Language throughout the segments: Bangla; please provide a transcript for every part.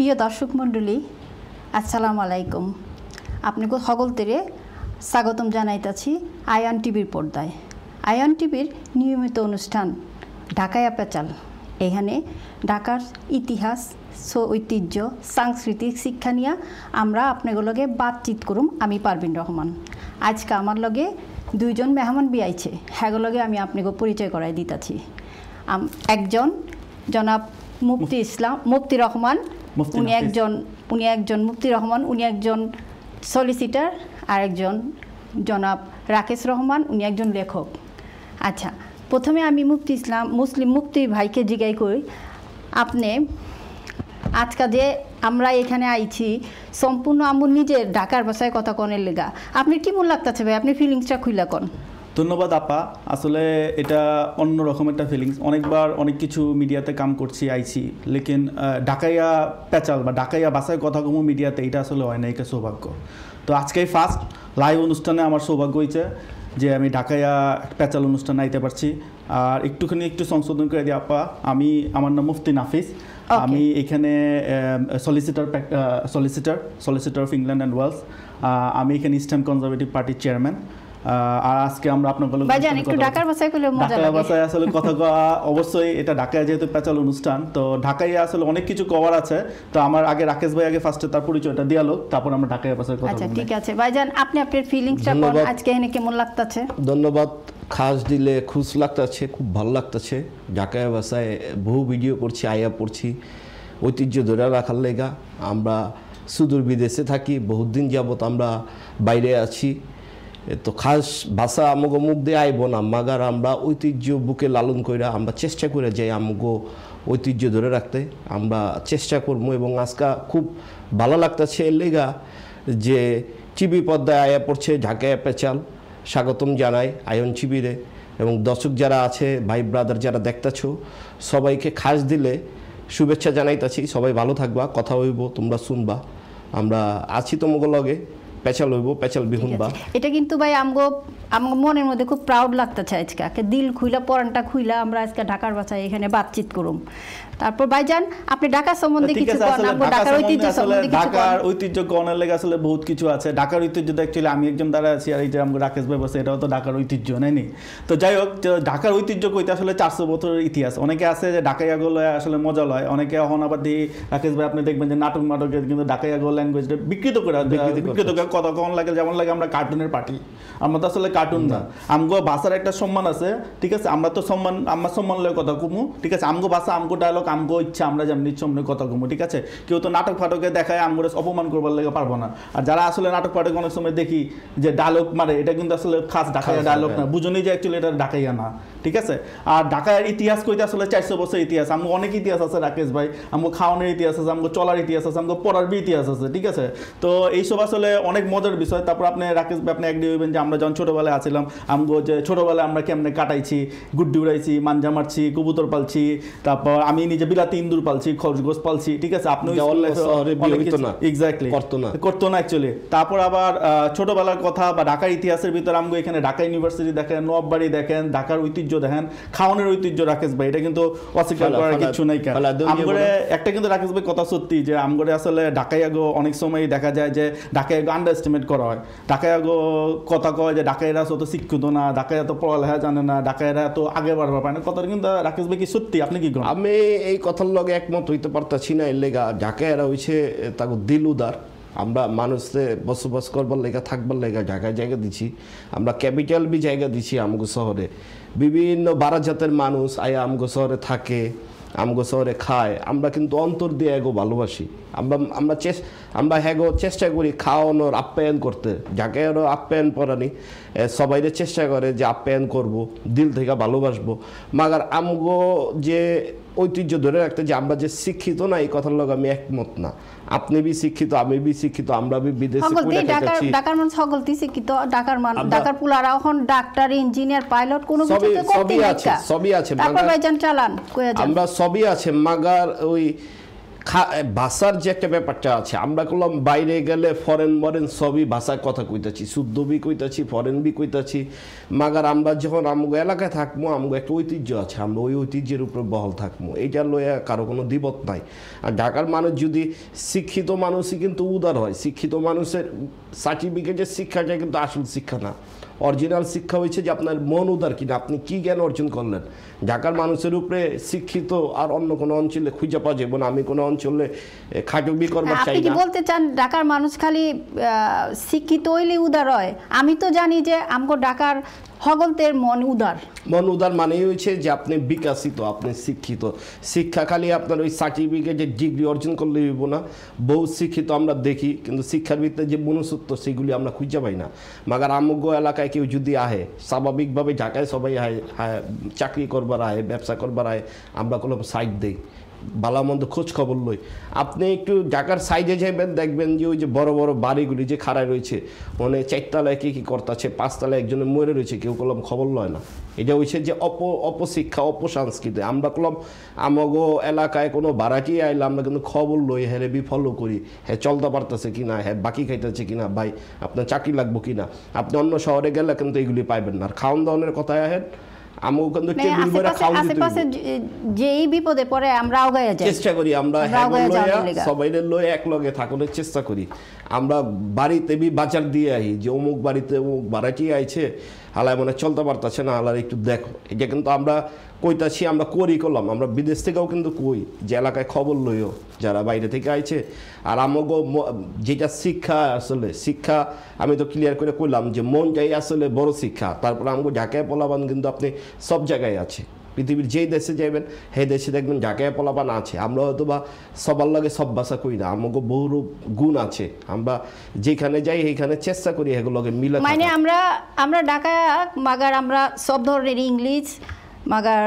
প্রিয় দর্শক মণ্ডলী আসসালামু আলাইকুম আপনাকে সকলতেরে স্বাগতম জানাইতাছি আয়ন টিভির পর্দায় আয়ন টিভির নিয়মিত অনুষ্ঠান ঢাকায় আপাচাল এখানে ঢাকার ইতিহাস ঐতিহ্য সাংস্কৃতিক শিক্ষা নিয়ে আমরা আপনাগুলোকে বাতচিত করুম আমি পারবিন রহমান আজকে আমার লগে দুইজন মেহমান বিয়াইছে হ্যাগলগে আমি আপনাকে পরিচয় করাই দিতাছি একজন জনাব মুফতি ইসলাম মুফতি রহমান উনি একজন উনি একজন মুফতি রহমান উনি একজন সলিসিটার আর একজন জনাব রাকেশ রহমান উনি একজন লেখক আচ্ছা প্রথমে আমি মুফতি ইসলাম মুসলিম মুফতি ভাইকে জিজ্ঞাই করি আপনি আজকা যে আমরা এখানে আইছি সম্পূর্ণ আমার নিজের ঢাকার ভাষায় কথা কনের লেগা আপনি কি মূল্য লাগতেছে ভাই আপনি ফিলিংসটা খুইলা কন ধন্যবাদ আপা আসলে এটা অন্য রকম একটা ফিলিংস অনেকবার অনেক কিছু মিডিয়াতে কাম করছি আইছি লেকিন ডাকাইয়া প্যাচাল বা ডাকাইয়া বাসায় কথা কমো মিডিয়াতে এটা আসলে হয় না এটা সৌভাগ্য তো আজকেই ফার্স্ট লাইভ অনুষ্ঠানে আমার সৌভাগ্য হয়েছে যে আমি ডাকাইয়া প্যাচাল অনুষ্ঠানে আইতে পারছি আর একটুখানি একটু সংশোধন করে দিই আপা আমি আমার নাম মুফতি নাফিস আমি এখানে solicitor solicitor solicitor of England and Wales আমি এখানে ইস্টার্ন কনজারভেটিভ পার্টির চেয়ারম্যান আর আজকে আমরা আপনাগুলো ভাইজান ঢাকার ভাষায় আসলে কথা অবশ্যই এটা ঢাকায় যেহেতু প্যাচাল অনুষ্ঠান তো ঢাকায় আসলে অনেক কিছু কভার আছে তো আমার আগে রাকেশ ভাই আগে ফার্স্টে তার পরিচয়টা দিয়ালো তারপর আমরা ঢাকায় ভাষায় কথা আচ্ছা ঠিক আছে ভাইজান আপনি আপনার ফিলিংসটা বলুন আজকে এখানে কেমন লাগতাছে ধন্যবাদ খাস দিলে খুশ লাগতাছে খুব ভালো লাগতাছে ঢাকায় ভাষায় বহু ভিডিও করছি আয়া পড়ছি ঐতিহ্য ধরে রাখার লেগা আমরা সুদূর বিদেশে থাকি বহুদিন যাবত আমরা বাইরে আছি তো খাস ভাষা আমগো মুখ দিয়ে আইব না মাগার আমরা ঐতিহ্য বুকে লালন কইরা আমরা চেষ্টা করে যাই আমগো ঐতিহ্য ধরে রাখতে আমরা চেষ্টা করব এবং আজকা খুব ভালো লাগতেছে লেগা যে চিবি পদ্মায় আয়া পড়ছে ঢাকায় পেঁচাল স্বাগতম জানাই আয়ন চিবিরে এবং দর্শক যারা আছে ভাই ব্রাদার যারা দেখতেছ সবাইকে খাস দিলে শুভেচ্ছা জানাইতেছি সবাই ভালো থাকবা কথা হইব তোমরা শুনবা আমরা আছি তোমাকে লগে প্যাচাল হইব প্যাচাল বিহুন বা এটা কিন্তু ভাই আমগো আমগো মনের মধ্যে খুব প্রাউড লাগতেছে আজকে দিল খুইলা পরানটা খুইলা আমরা আজকে ঢাকার বাসায় এখানে বাতচিত করুম তারপর ভাইজান আপনি ঢাকা সম্বন্ধে কিছু বলেন আপনি ঢাকার ঐতিহ্য সম্বন্ধে কিছু ঢাকার ঐতিহ্য গণের লেগে আসলে বহুত কিছু আছে ঢাকার ঐতিহ্য তো অ্যাকচুয়ালি আমি একজন দ্বারা আছি আর এই যে আমার রাকেশ ভাই বসে এটাও তো ঢাকার ঐতিহ্য নেই তো যাই হোক ঢাকার ঐতিহ্য কইতে আসলে চারশো বছরের ইতিহাস অনেকে আছে যে ঢাকাইয়া গলে আসলে মজা লয় অনেকে এখন রাকেশ ভাই আপনি দেখবেন যে নাটক নাটকে কিন্তু ঢাকাইয়া গো ল্যাঙ্গুয়েজটা বিকৃত করে বিকৃত করে কত কখন লাগে যেমন লাগে আমরা কার্টুনের পার্টি আমরা তো আসলে কার্টুন না আমগো ভাষার একটা সম্মান আছে ঠিক আছে আমরা তো সম্মান আমার সম্মান লয় কথা কমু ঠিক আছে আমগো ভাষা আমগো ডায়লগ আমগো ইচ্ছা আমরা যেমন নিচ্ছি অমনি কথা ঘুমো ঠিক আছে কেউ তো নাটক ফাটকে দেখায় আমগোরে অপমান করবার লেগে পারবো না আর যারা আসলে নাটক ফাটকে অনেক সময় দেখি যে ডায়লগ মারে এটা কিন্তু আসলে খাস ডাকাইয়া ডায়লগ না হ্যাঁ। বুঝুনি যে অ্যাকচুয়ালি এটা ডাকাইয়া না ঠিক আছে আর ঢাকার ইতিহাস কইতে আসলে চারশো বছর ইতিহাস আমি অনেক ইতিহাস আছে রাকেশ ভাই আমি খাওয়ানোর ইতিহাস আছে আমাকে চলার ইতিহাস আছে আমাকে পড়ার বি ইতিহাস আছে ঠিক আছে তো এইসব আসলে অনেক মজার বিষয় তারপর আপনি রাকেশ ভাই আপনি একদি হইবেন যে আমরা যখন ছোটোবেলায় আসছিলাম আমগো যে ছোটোবেলায় আমরা কেমনে কাটাইছি গুড্ডি উড়াইছি মাঞ্জা মারছি কবুতর পালছি তারপর আমি নিজে বিলাতি ইন্দুর পালছি খরগোশ পালছি ঠিক আছে আপনি এক্স্যাক্টলি করতো না করতো না অ্যাকচুয়ালি তারপর আবার ছোটোবেলার কথা বা ঢাকার ইতিহাসের ভিতরে আমগো এখানে ঢাকা ইউনিভার্সিটি দেখেন নবাবাড়ি দেখেন ঢাকার ঐতিহ্য ঐতিহ্য দেখেন খাওয়ানোর ঐতিহ্য রাকেশ ভাই এটা কিন্তু অস্বীকার করার কিছু নাই আমগড়ে একটা কিন্তু রাকেশ ভাই কথা সত্যি যে আমগড়ে আসলে ঢাকাই আগো অনেক সময় দেখা যায় যে ঢাকাই আগো আন্ডার এস্টিমেট করা হয় ঢাকাই আগো কথা কয় যে ঢাকাইরা অত শিক্ষিত না ঢাকায় এত পড়ালেখা জানে না ঢাকাইরা এত আগে বাড়বে পায় না কথাটা কিন্তু রাকেশ ভাই কি সত্যি আপনি কি করেন আমি এই কথার লগে একমত হইতে পারতেছি না এর লেগা ঢাকাইরা হইছে তাকে দিল উদার আমরা মানুষে বসবাস করবার লেগা থাকবার লেগা জায়গায় জায়গা দিছি আমরা ক্যাপিটাল বি জায়গা দিছি আমগো শহরে বিভিন্ন বারাজাতের মানুষ আয়া আমগো শহরে থাকে আমগো শহরে খায় আমরা কিন্তু অন্তর দিয়ে এগো ভালোবাসি আমরা আমরা চেস আমরা হ্যাগো চেষ্টা করি খাওয়ানোর আপ্যায়ন করতে যাকে আরও আপ্যায়ন পরানি সবাই চেষ্টা করে যে আপ্যায়ন করব দিল থেকে ভালোবাসবো মাগার আমগো যে ঐতিহ্য ধরে রাখতে যে আমরা যে শিক্ষিত না এই কথার লোক আমি একমত না আপনি বি শিক্ষিত আমি বি শিক্ষিত আমরা বি বিদেশে পড়ে থাকি ঢাকার মানুষ সকল তি শিক্ষিত ঢাকার মানুষ ঢাকার পুলারা এখন ডাক্তার ইঞ্জিনিয়ার পাইলট কোন কিছু করতে সবই আছে সবই আছে আমরা সবই আছে মাগার ওই ভাষার যে একটা ব্যাপারটা আছে আমরা করলাম বাইরে গেলে ফরেন মরেন সবই ভাষায় কথা কইতাছি শুদ্ধ বি কইতাছি ফরেন বি কইতাছি মাগার আমরা যখন আমগো এলাকায় থাকবো আমগো একটা ঐতিহ্য আছে আমরা ওই ঐতিহ্যের উপরে বহল থাকবো এইটা লইয়া কারো কোনো দিবত নাই আর ঢাকার মানুষ যদি শিক্ষিত মানুষই কিন্তু উদার হয় শিক্ষিত মানুষের সার্টিফিকেটের শিক্ষাটা কিন্তু আসল শিক্ষা না অরিজিনাল শিক্ষা হয়েছে যে আপনার মন উদার কিনা আপনি কি জ্ঞান অর্জন করলেন ঢাকার মানুষের উপরে শিক্ষিত আর অন্য কোনো অঞ্চলে খুঁজে পাওয়া যায় না আমি কোনো অঞ্চলে খাটবি করবার হ্যাঁ, চাই না বলতে চান ঢাকার মানুষ খালি শিক্ষিত হইলে উদার হয় আমি তো জানি যে আমগো ঢাকার হগলতের মন উদার মন উদার মানে হয়েছে যে আপনি বিকাশিত আপনি শিক্ষিত শিক্ষা খালি আপনার ওই সার্টিফিকেটে ডিগ্রি অর্জন করলে হইব না বহু শিক্ষিত আমরা দেখি কিন্তু শিক্ষার ভিত্তিতে যে মনুষ্যত্ব সেগুলি আমরা খুঁজে পাই না মাগার আমগ্য এলাকায় কেউ যদি আহে স্বাভাবিকভাবে ঢাকায় সবাই চাকরি করবার আহে ব্যবসা করবার আহে আমরা কোনো সাইড দিই ভালামন্দ খোঁজ খবর লই আপনি একটু ঢাকার সাইডে যাইবেন দেখবেন যে ওই যে বড় বড় বাড়িগুলি যে খাড়ায় রয়েছে মানে চারতলায় কী কী করতেছে পাঁচতলায় একজনের মরে রয়েছে কেউ কলম খবর লয় না এটা হয়েছে যে অপ অপশিক্ষা অপসংস্কৃতি আমরা কলম আমগ এলাকায় কোনো ভাড়াটি আইলে আমরা কিন্তু খবর লই হ্যাঁ বি ফলো করি হ্যাঁ চলতে পারতেছে কি না হ্যাঁ বাকি খাইতেছে কি না ভাই আপনার চাকরি লাগবো কি না আপনি অন্য শহরে গেলে কিন্তু এগুলি পাইবেন না আর খাওয়ান দাওয়ানের কথায় আহেন আমি ওখান থেকে মানে টেবিল ভরে খাওয়া দিতে আশেপাশে যেই বিপদে পড়ে আমরা আগায় যাই চেষ্টা করি আমরা হ্যাঁ সবাইরে লয়ে এক লগে থাকার চেষ্টা করি আমরা বাড়িতে বি বাজার দিয়ে আই যে অমুক বাড়িতে অমুক বাড়াটি আইছে হালায় মানে চলতে পারতেছে না হালার একটু দেখো এটা কিন্তু আমরা কইতাছি আমরা করি করলাম আমরা বিদেশ থেকেও কিন্তু কই যে এলাকায় খবর লইও যারা বাইরে থেকে আইছে আর আমাকে যেটা শিক্ষা আসলে শিক্ষা আমি তো ক্লিয়ার করে কইলাম যে মনটাই আসলে বড় শিক্ষা তারপরে আমাকে ঢাকায় পোলাবান কিন্তু আপনি সব জায়গায় আছে পৃথিবীর যেই দেশে যাইবেন সেই দেশে দেখবেন ঢাকায় পোলাপান আছে আমরা হয়তো বা সবার লাগে সব ভাষা কই না আমাকে বহুরূপ গুণ আছে আমরা যেখানে যাই সেইখানে চেষ্টা করি এগুলোকে মিলে মানে আমরা আমরা ঢাকায় মাগার আমরা সব ধরনের ইংলিশ মাগার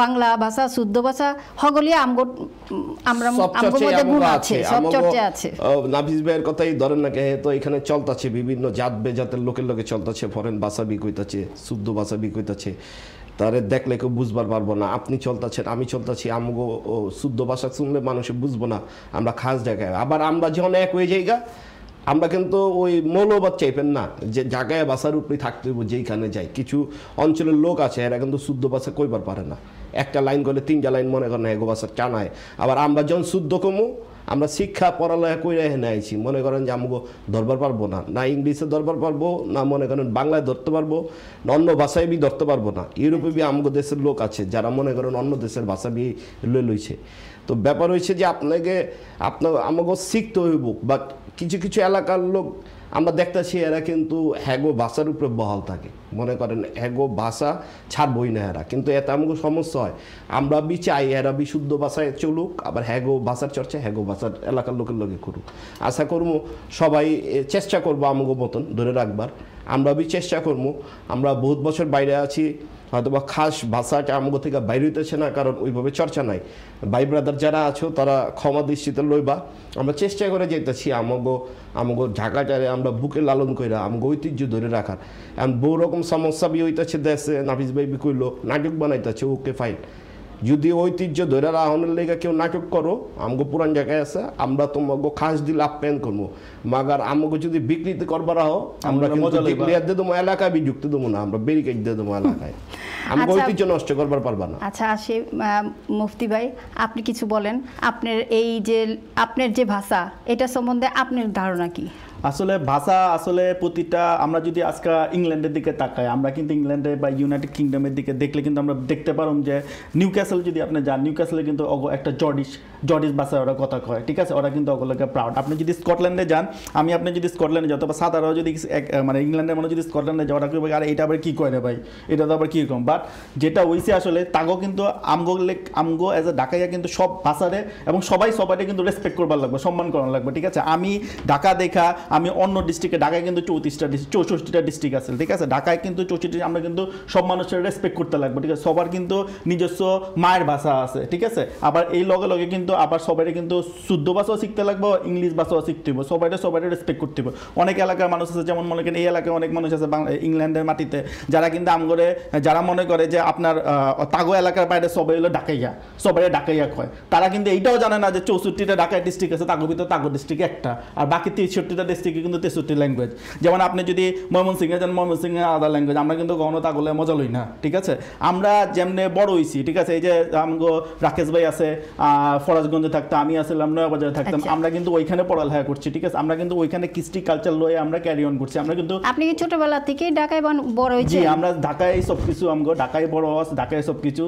বাংলা ভাষা শুদ্ধ ভাষা হগলি আমগো আমরা গুণ আছে সব আছে নাফিস ভাইয়ের কথাই ধরেন না কে তো এখানে চলতাছে বিভিন্ন জাত বেজাতের লোকের লোকে চলতাছে ফরেন ভাষা বিকইতাছে শুদ্ধ ভাষা বিকইতাছে তারে দেখলে কেউ বুঝবার পারবো না আপনি চলতেছেন আমি চলতেছি আমগো ও শুদ্ধ ভাষা শুনলে মানুষে বুঝবো না আমরা খাস দেখায় আবার আমরা যখন এক হয়ে যাই আমরা কিন্তু ওই মৌলবাদ চাইবেন না যে জায়গায় বাসার উপরে থাকতে হইব যেইখানে যাই কিছু অঞ্চলের লোক আছে এরা কিন্তু শুদ্ধ ভাষা কইবার পারে না একটা লাইন করলে তিনটা লাইন মনে করেন এগো বাসা টানায় আবার আমরা যখন শুদ্ধ কমু আমরা শিক্ষা পড়ালেখা করে এখানে আইছি মনে করেন যে আমাকে ধরবার পারবো না না ইংলিশে ধরবার পারবো না মনে করেন বাংলায় ধরতে পারবো না অন্য ভাষায় বি ধরতে পারবো না ইউরোপে বি আমাকে দেশের লোক আছে যারা মনে করেন অন্য দেশের ভাষা বি লই লইছে তো ব্যাপার হয়েছে যে আপনাকে আপনার আমাকে শিখতে হইব বা কিছু কিছু এলাকার লোক আমরা দেখতেছি এরা কিন্তু হ্যাগো ভাষার উপরে বহাল থাকে মনে করেন হ্যাগো ভাষা ছাড়বই না এরা কিন্তু এতে আমাকে সমস্যা হয় আমরা বি চাই এরা বিশুদ্ধ ভাষায় চলুক আবার হ্যাগো ভাষার চর্চা হ্যাগো ভাষার এলাকার লোকের লোকে করুক আশা করবো সবাই চেষ্টা করবো আমাকে মতন ধরে রাখবার আমরা বি চেষ্টা করব আমরা বহুত বছর বাইরে আছি হয়তো বা খাস ভাষাটা আমাকে থেকে বাইরে হইতেছে না কারণ ওইভাবে চর্চা নাই ভাই ব্রাদার যারা আছো তারা ক্ষমা দৃষ্টিতে লইবা আমরা চেষ্টা করে যেতেছি আমাগো আমাগো ঢাকাটারে আমরা বুকে লালন কইরা আমাগো ঐতিহ্য ধরে রাখার এখন বহু রকম সমস্যা বি হইতেছে দেশে নাফিস ভাই বি কইল নাটক বানাইতেছে ওকে ফাইন যদি ঐতিহ্য ধরে রাহনের লেগা কেউ নাটক করো আমগো পুরান জায়গায় আছে আমরা তোমাকে খাস দিলে আপ্যায়ন করবো মাগার আমাকে যদি বিকৃতি করবার রাহো আমরা দিয়ে দেবো এলাকায় বিযুক্ত দেবো না আমরা ব্যারিকেড দিয়ে দেবো এলাকায় আচ্ছা। আমাকে ঐতিহ্য নষ্ট করবার পারবা না আচ্ছা আসে মুফতি ভাই আপনি কিছু বলেন আপনার এই যে আপনার যে ভাষা এটা সম্বন্ধে আপনার ধারণা কি আসলে ভাষা আসলে প্রতিটা আমরা যদি আজকে ইংল্যান্ডের দিকে তাকাই আমরা কিন্তু ইংল্যান্ডে বা ইউনাইটেড কিংডমের দিকে দেখলে কিন্তু আমরা দেখতে পারুন যে নিউ ক্যাসেল যদি আপনি যান নিউ ক্যাসেলে কিন্তু একটা জর্ডিশ জর্ডিশ ভাষায় ওরা কথা কয় ঠিক আছে ওরা কিন্তু ওগুলোকে প্রাউড আপনি যদি স্কটল্যান্ডে যান আমি আপনি যদি স্কটল্যান্ডে যাও তারপর সাঁতারাও যদি মানে ইংল্যান্ডের মানুষ যদি স্কটল্যান্ডে যাও ওরা আর এটা আবার কী করে ভাই এটা তো আবার কীরকম বাট যেটা হয়েছে আসলে তাগো কিন্তু আমগো আমগো অ্যাজ এ ঢাকাইয়া কিন্তু সব ভাষারে এবং সবাই সবাইটা কিন্তু রেসপেক্ট করবার লাগবে সম্মান করার লাগবে ঠিক আছে আমি ঢাকা দেখা আমি অন্য ডিস্ট্রিক্টে ঢাকায় কিন্তু চৌত্রিশটা চৌষট্টিটা ডিস্ট্রিক্ট আছে ঠিক আছে ঢাকায় কিন্তু চৌষট্টি আমরা কিন্তু সব মানুষের রেসপেক্ট করতে লাগবো ঠিক আছে সবার কিন্তু নিজস্ব মায়ের ভাষা আছে ঠিক আছে আবার এই লগে লগে কিন্তু আবার সবাই কিন্তু শুদ্ধ ভাষাও শিখতে লাগবো ইংলিশ ভাষাও শিখতে হবে সবাইটা সবাইটা রেসপেক্ট করতে হবে অনেক এলাকার মানুষ আছে যেমন মনে করেন এই এলাকায় অনেক মানুষ আছে বাংলা ইংল্যান্ডের মাটিতে যারা কিন্তু আমগরে যারা মনে করে যে আপনার তাগো এলাকার বাইরে সবাই হলো ডাকাইয়া সবাই ডাকাইয়া কয় তারা কিন্তু এইটাও জানে না যে চৌষট্টিটা ঢাকায় ডিস্ট্রিক্ট আছে তাগো ভিতরে তাগো ডিস্ট্রিক্ট একটা আর বাকি তেষট্টিটা ডিস্ট্রিক্টে কিন্তু তেষট্টি ল্যাঙ্গুয়েজ যেমন আপনি যদি ময়মনসিংহে যান ময়মনসিংহে আলাদা ল্যাঙ্গুয়েজ আমরা কিন্তু কখনো তা করলে মজা লই না ঠিক আছে আমরা যেমনে বড় হয়েছি ঠিক আছে এই যে আমগো রাকেশ ভাই আছে ফরাজগঞ্জে থাকতো আমি আসলাম নয়াবাজারে থাকতাম আচ্ছা। আমরা কিন্তু ওইখানে পড়ালেখা করছি ঠিক আছে আমরা কিন্তু ওইখানে কৃষ্টি কালচার লয়ে আমরা ক্যারি অন করছি আমরা কিন্তু আপনি কি ছোটবেলা থেকে ঢাকায় বড় হয়েছি জি আমরা ঢাকায় সব কিছু আমগো ঢাকায় বড় হস ঢাকায় সব কিছু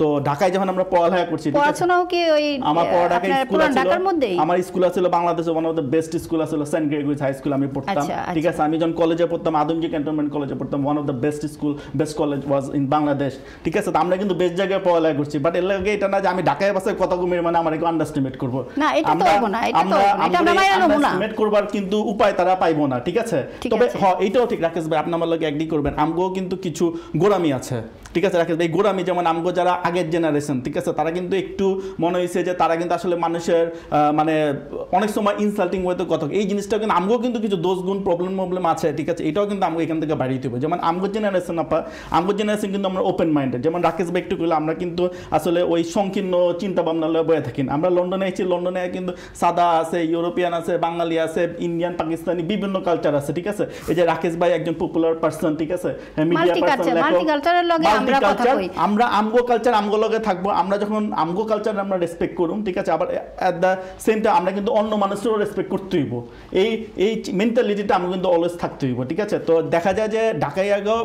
তো ঢাকায় যখন আমরা পড়ালেখা করছি পড়াশোনাও কি ওই আমার পড়া ঢাকায় স্কুল ঢাকার মধ্যে আমার স্কুল ছিল বাংলাদেশে one of the best school ছিল সেন্ট গ্রেগুইজ হাই স্কুল আমি পড়তাম আচ্ছা, আচ্ছা। ঠিক আছে আমি যখন কলেজে পড়তাম আদমজি ক্যান্টনমেন্ট কলেজে পড়তাম one of the best school best college was in Bangladesh ঠিক আছে তো আমরা কিন্তু বেস্ট জায়গায় পড়ালেখা করছি বাট এর লাগে এটা না যে আমি ঢাকায় বসে কত কমের মানে আমার একটু আন্ডারস্টিমেট করবো আন্ডারস্টিমেট করবার কিন্তু উপায় তারা পাইবো না ঠিক আছে তবে হ হ্যাঁ, এইটাও ঠিক রাকেশ ভাই আপনার আমার লোক একদিন করবেন আমগো কিন্তু কিছু গোড়ামি আছে ঠিক আছে রাকেশ ভাই গোড়ামি যেমন আমগো যারা আগের জেনারেশন ঠিক আছে তারা কিন্তু একটু মনে হয়েছে যে তারা কিন্তু আসলে মানুষের মানে অনেক সময় ইনসাল্টিং হয়তো কথা এই জিনিসটা কিন্তু আমগো কিন্তু কিছু দোষ গুণ প্রবলেম প্রবলেম আছে ঠিক আছে এটাও কিন্তু আমগো এখান থেকে বাড়িয়ে দেবো যেমন আমগো জেনারেশন আপা আমগো জেনারেশন কিন্তু আমরা ওপেন মাইন্ডেড যেমন রাকেশ ভাই একটু করলে আমরা কিন্তু আসলে ওই সংকীর্ণ চিন্তা ভাবনা লয়ে বয়ে থাকি আমরা লন্ডনে এসেছি লন্ডনে কিন্তু সাদা আছে ইউরোপিয়ান আছে বাঙালি আছে ইন্ডিয়ান পাকিস্তানি বিভিন্ন কালচার আছে ঠিক আছে এই যে রাকেশ ভাই একজন পপুলার পার্সন ঠিক আছে হ্যাঁ, মিডিয়া পার্সন আমরা আমগো কালচার আমগো লগে থাকবো আমরা যখন আমগো কালচার আমরা রেসপেক্ট করুম ঠিক আছে আবার এট দ্য সেম টাইম আমরা কিন্তু অন্য মানুষেরও রেসপেক্ট করতেইব এই এই মেন্টালিটিটা আমরা কিন্তু অলওয়েজ থাকতে হইব ঠিক আছে তো দেখা যায় যে ঢাকায় আগেও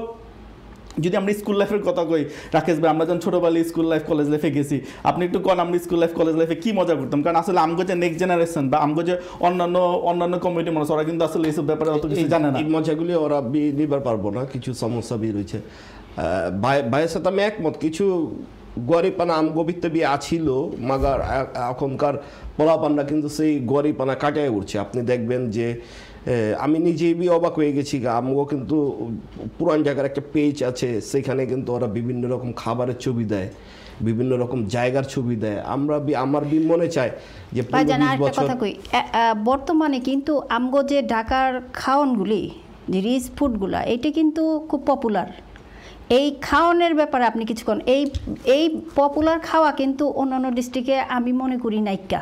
যদি আমরা স্কুল লাইফের কথা কই রাকেশ ভাই আমরা যখন ছোটোবেলায় স্কুল লাইফ কলেজ লাইফে গেছি আপনি একটু কন আমরা স্কুল লাইফ কলেজ লাইফে কী মজা করতাম কারণ আসলে আমগো যে নেক্সট জেনারেশন বা আমগো যে অন্যান্য অন্যান্য কমিউনিটি মানুষ ওরা কিন্তু আসলে এইসব ব্যাপারে অত কিছু জানে না মজাগুলি ওরা নিবার পারবো না কিছু সমস্যা বি রয়েছে ভাইয়ের সাথে আমি একমত কিছু গড়েপানা আমগবিত্তবি আছিল মাগার এখনকার পোলাপানরা কিন্তু সেই গড়েপানা কাটায় উঠছে আপনি দেখবেন যে আমি নিজেই বি অবাক হয়ে গেছি গা আমগো কিন্তু পুরান জায়গার একটা পেজ আছে সেখানে কিন্তু ওরা বিভিন্ন রকম খাবারের ছবি দেয় বিভিন্ন রকম জায়গার ছবি দেয় আমরা বি আমার বি মনে চাই যে বর্তমানে কিন্তু আমগো যে ঢাকার খাওয়ানগুলি রিচ ফুডগুলা এটা কিন্তু খুব পপুলার এই খাওয়ানোর ব্যাপারে আপনি কিছু কিছুক্ষণ এই এই পপুলার খাওয়া কিন্তু অন্যান্য ডিস্ট্রিক্টে আমি মনে করি নাইকা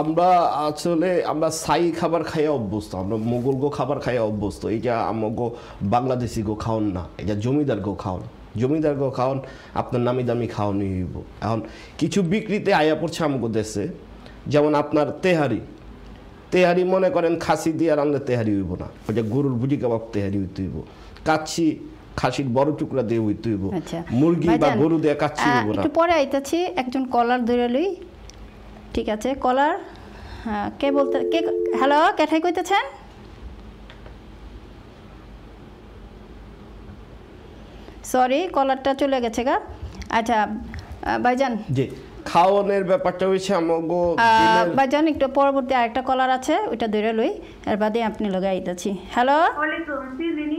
আমরা আসলে আমরা সাই খাবার খাইয়া অভ্যস্ত আমরা মোগল গো খাবার খাইয়া অভ্যস্ত এইটা আমগো বাংলাদেশি গো খাওন না এটা জমিদার গো খাওন জমিদার গো খাওন আপনার নামি দামি খাওয়ানি হইব এখন কিছু বিক্রিতে আয়া পড়ছে আমগো দেশে যেমন আপনার তেহারি তেহারি মনে করেন খাসি দিয়ে আর আমাদের তেহারি হইব না ওইটা গরুর বুঝি কাবাব তেহারি হইতে হইব কাচ্ছি খাসির বড় টুকরা দিয়ে হইতে হইব আচ্ছা। মুরগি বা গরু দিয়ে কাচ্ছি হইব না একটু পরে আইতাছি একজন কলার ধরে লই ঠিক আছে কলার হ্যাঁ কে বলতে কে হ্যালো কেঠাই কইতেছেন সরি কলারটা চলে গেছে গা আচ্ছা ভাইজান জি খাওয়ানোর ব্যাপারটা হইছে আমগো ভাইজান একটু পরবর্তী আরেকটা কলার আছে ওইটা ধরে লই এর বাদে আপনি লগে আইতাছি হ্যালো ওয়ালাইকুম সি জি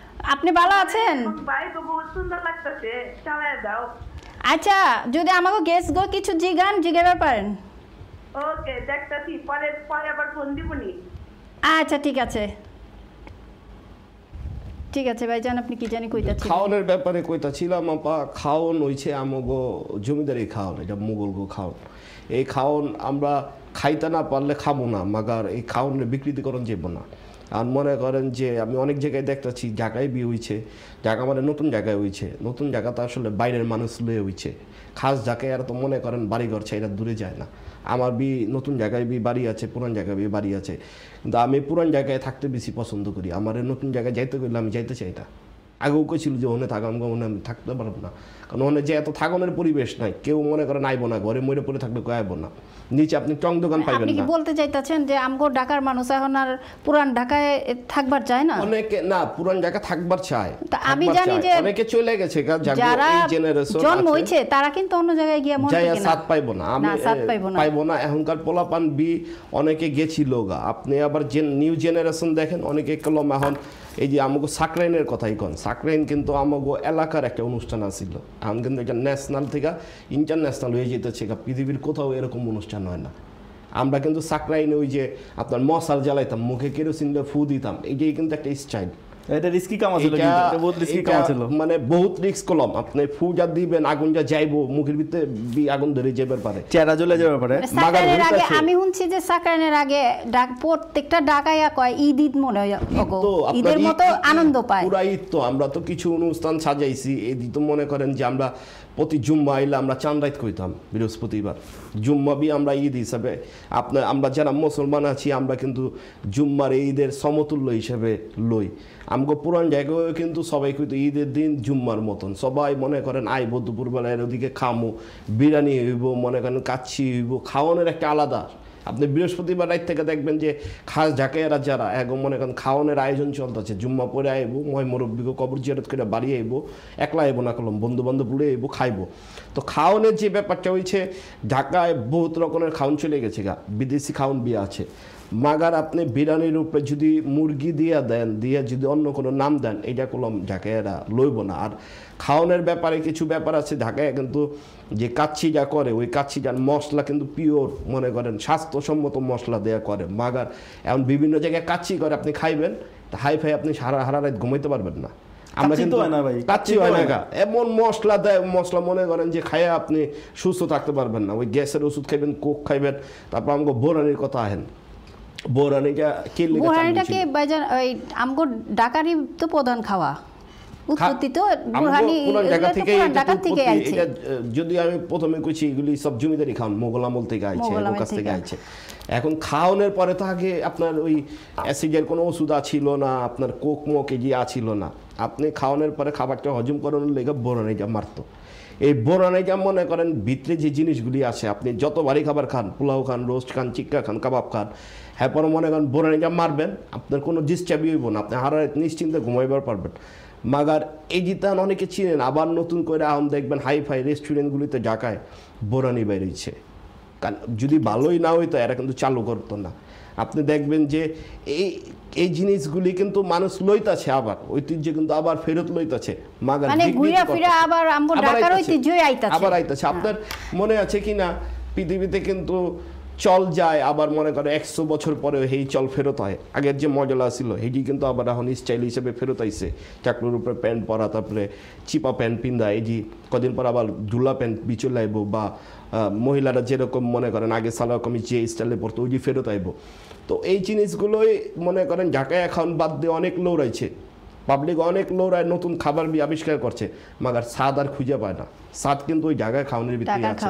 আপনি ভালো আছেন ভাই তো বহুত সুন্দর লাগতেছে চালায় আচ্ছা যদি আমাকে গেস গো কিছু জিগান জিগাবার পারেন ওকে দেখতাছি পরে পরে আবার ফোন দিবনি আচ্ছা ঠিক আছে ঠিক আছে ভাইজান আপনি কি জানি কইতাছি খাওনের ব্যাপারে কইতাছিলাম আপা খাওন হইছে আমগো জমিদারি খাওন এটা মুগল গো খাওন এই খাওন আমরা খাইতে না পারলে খাবো না মাগার এই খাওনের বিকৃতিকরণ যাব না আর মনে করেন যে আমি অনেক জায়গায় দেখতেছি ঢাকায় বিয়ে হয়েছে ঢাকা মানে নতুন জায়গায় হয়েছে নতুন জায়গা তো আসলে বাইরের মানুষ লয়ে হয়েছে খাস জায়গায় আর তো মনে করেন ঘর চাই এরা দূরে যায় না আমার বি নতুন জায়গায় বি বাড়ি আছে পুরান জায়গায় বি বাড়ি আছে কিন্তু আমি পুরান জায়গায় থাকতে বেশি পছন্দ করি আমার নতুন জায়গায় যাইতে গেলে আমি যাইতে চাই না আগে আগেও ছিল যে ওনে থাকা আমি মনে থাকতে পারবো না কারণ ওনে যে এত থাকনের পরিবেশ নাই কেউ মনে করে নাইবো না ঘরে মরে পড়ে থাকলে কয়াবো না নিচে আপনি টং দোকান পাইবেন না বলতে চাইতাছেন যে আমগো ঢাকার মানুষ এখন আর পুরান ঢাকায় থাকবার চায় না অনেকে না পুরান ঢাকা থাকবার চায় তো আমি জানি যে অনেকে চলে গেছে যারা এই জেনারেশন জন্ম হইছে তারা কিন্তু অন্য জায়গায় গিয়া মরে গেছে সাথ পাইবো না আমি সাথ পাইবো না পাইবো না এখনকার পোলাপান বি অনেকে গেছিল গা আপনি আবার যে নিউ জেনারেশন দেখেন অনেকে কলম এখন এই যে আমাকে সাকরাইনের কথাই কন সাকরাইন কিন্তু আমাকে এলাকার একটা অনুষ্ঠান আসছিল এখন কিন্তু এটা ন্যাশনাল থেকে ইন্টারন্যাশনাল হয়ে যেতেছে পৃথিবীর কোথাও এরকম অনুষ্ঠান হয় না আমরা কিন্তু সাকরাইনে ওই যে আপনার মশাল জ্বালাইতাম মুখে কেরোসিন ফু দিতাম এটাই কিন্তু একটা স্টাইল এটা রিস্কি কাম বহুত রিস্কি কাম মানে বহুত রিস্ক কলম আপনি দিবেন আগুন যা যাইবো মুখের ভিতরে বি আগুন ধরে যাবে পারে চেরা জ্বলে যাবে পারে মানে আগে আমি শুনছি যে সাকরানের আগে ডাক প্রত্যেকটা ডাকাইয়া কয় ঈদ মনে হয় ঈদের মতো আনন্দ পায় পুরা ঈদ তো আমরা তো কিছু অনুষ্ঠান সাজাইছি ঈদ তো মনে করেন যে আমরা প্রতি জুম্মা আইলে আমরা চান্দাইত কইতাম বৃহস্পতিবার জুম্মা বি আমরা ঈদ হিসাবে আপনার আমরা যারা মুসলমান আছি আমরা কিন্তু জুম্মার ঈদের সমতুল্য হিসাবে লই আমগো পুরান জায়গায় কিন্তু সবাই কিন্তু ঈদের দিন জুম্মার মতন সবাই মনে করেন আইব দুপুরবেলায় ওদিকে খামো বিরিয়ানি হইব মনে করেন কাচ্ছি হইব খাওয়ানোর একটা আলাদা আপনি বৃহস্পতিবার রাত থেকে দেখবেন যে খাস ঝাঁকাইয়ারা যারা এখন মনে করেন খাওয়ানোর আয়োজন চলতেছে জুম্মা পরে আইব ময় মুরব্বীকে কবর জিয়ারত করে বাড়ি আইব একলা আইব না কলম বন্ধু বান্ধব উড়ে আইব খাইব তো খাওয়ানের যে ব্যাপারটা হয়েছে ঢাকায় বহুত রকমের খাওন চলে গেছে গা বিদেশি খাওন বিয়ে আছে মাগার আপনি বিরানির উপরে যদি মুরগি দিয়া দেন দিয়ে যদি অন্য কোনো নাম দেন এটা কলম ঢাকায় এরা লইব না আর খাওয়ানোর ব্যাপারে কিছু ব্যাপার আছে ঢাকায় কিন্তু যে কাচ্ছি যা করে ওই কাচ্ছিটার মশলা কিন্তু পিওর মনে করেন স্বাস্থ্যসম্মত মশলা দেয়া করে মাগার এমন বিভিন্ন জায়গায় কাচ্ছি করে আপনি খাইবেন হাই ফাই আপনি সারা হারা রাত ঘুমাইতে পারবেন না আমরা কিন্তু কাচ্ছি হয় না এমন মশলা দেয় মশলা মনে করেন যে খাইয়ে আপনি সুস্থ থাকতে পারবেন না ওই গ্যাসের ওষুধ খাইবেন কোক খাইবেন তারপর আমাকে বোরানির কথা আহেন বোরানিটা কি লেগে বোরানিটাকে বাইজান ওই আমগো ডাকারি তো প্রধান খাওয়া থেকে যদি আমি প্রথমে কইছি এগুলি সব জমিদারি খান মোগল আমল থেকে আইছে কাছ থেকে আইছে এখন খাওয়ানোর পরে তাকে আপনার ওই অ্যাসিডের কোনো ওষুধ আছিল না আপনার কোক মোক গিয়ে আছিল না আপনি খাওয়ানোর পরে খাবারটা হজম করানোর লেগে বোরানিটা মারতো এই বোরানে মনে করেন ভিতরে যে জিনিসগুলি আছে আপনি যত বাড়ি খাবার খান পোলাও খান রোস্ট খান চিক্কা খান কাবাব খান হ্যাঁ পরে মনে করেন বোরানে মারবেন আপনার কোনো ডিস্টার্বই হইব না আপনি হারার নিশ্চিন্তে ঘুমাইবার পারবেন মাগার এই জিতান অনেকে চিনেন আবার নতুন করে আহম দেখবেন হাই ফাই রেস্টুরেন্টগুলিতে ঢাকায় বোরানি বেরিয়েছে কারণ যদি ভালোই না হইতো এরা কিন্তু চালু করতো না আপনি দেখবেন যে এই এই জিনিসগুলি কিন্তু মানুষ লইতাছে আবার ঐতিহ্য কিন্তু আবার ফেরত লইতাছে মানে আবার আইতাছে হ্যাঁ। আপনার মনে আছে কি না পৃথিবীতে কিন্তু চল যায় আবার মনে করো একশো বছর পরে এই চল ফেরত হয় আগের যে মজলা ছিল এটি কিন্তু আবার এখন স্টাইল হিসেবে ফেরত আইসে চাকরির উপরে প্যান্ট পরা তারপরে চিপা প্যান্ট পিন্দা এই যে কদিন পর আবার দুলা প্যান্ট বিচল আইব বা মহিলারা যেরকম মনে করেন আগে সালা রকমই যে স্টাইলে পড়তো ওই যে ফেরত আইব তো এই জিনিসগুলোই মনে করেন ঢাকায় এখন বাদ দিয়ে অনেক লো রয়েছে পাবলিক অনেক রায় নতুন খাবার আবিষ্কার করছে মাগার স্বাদ আর খুঁজে পায় না স্বাদ কিন্তু ওই খাওয়ানোর ভিতরে আছে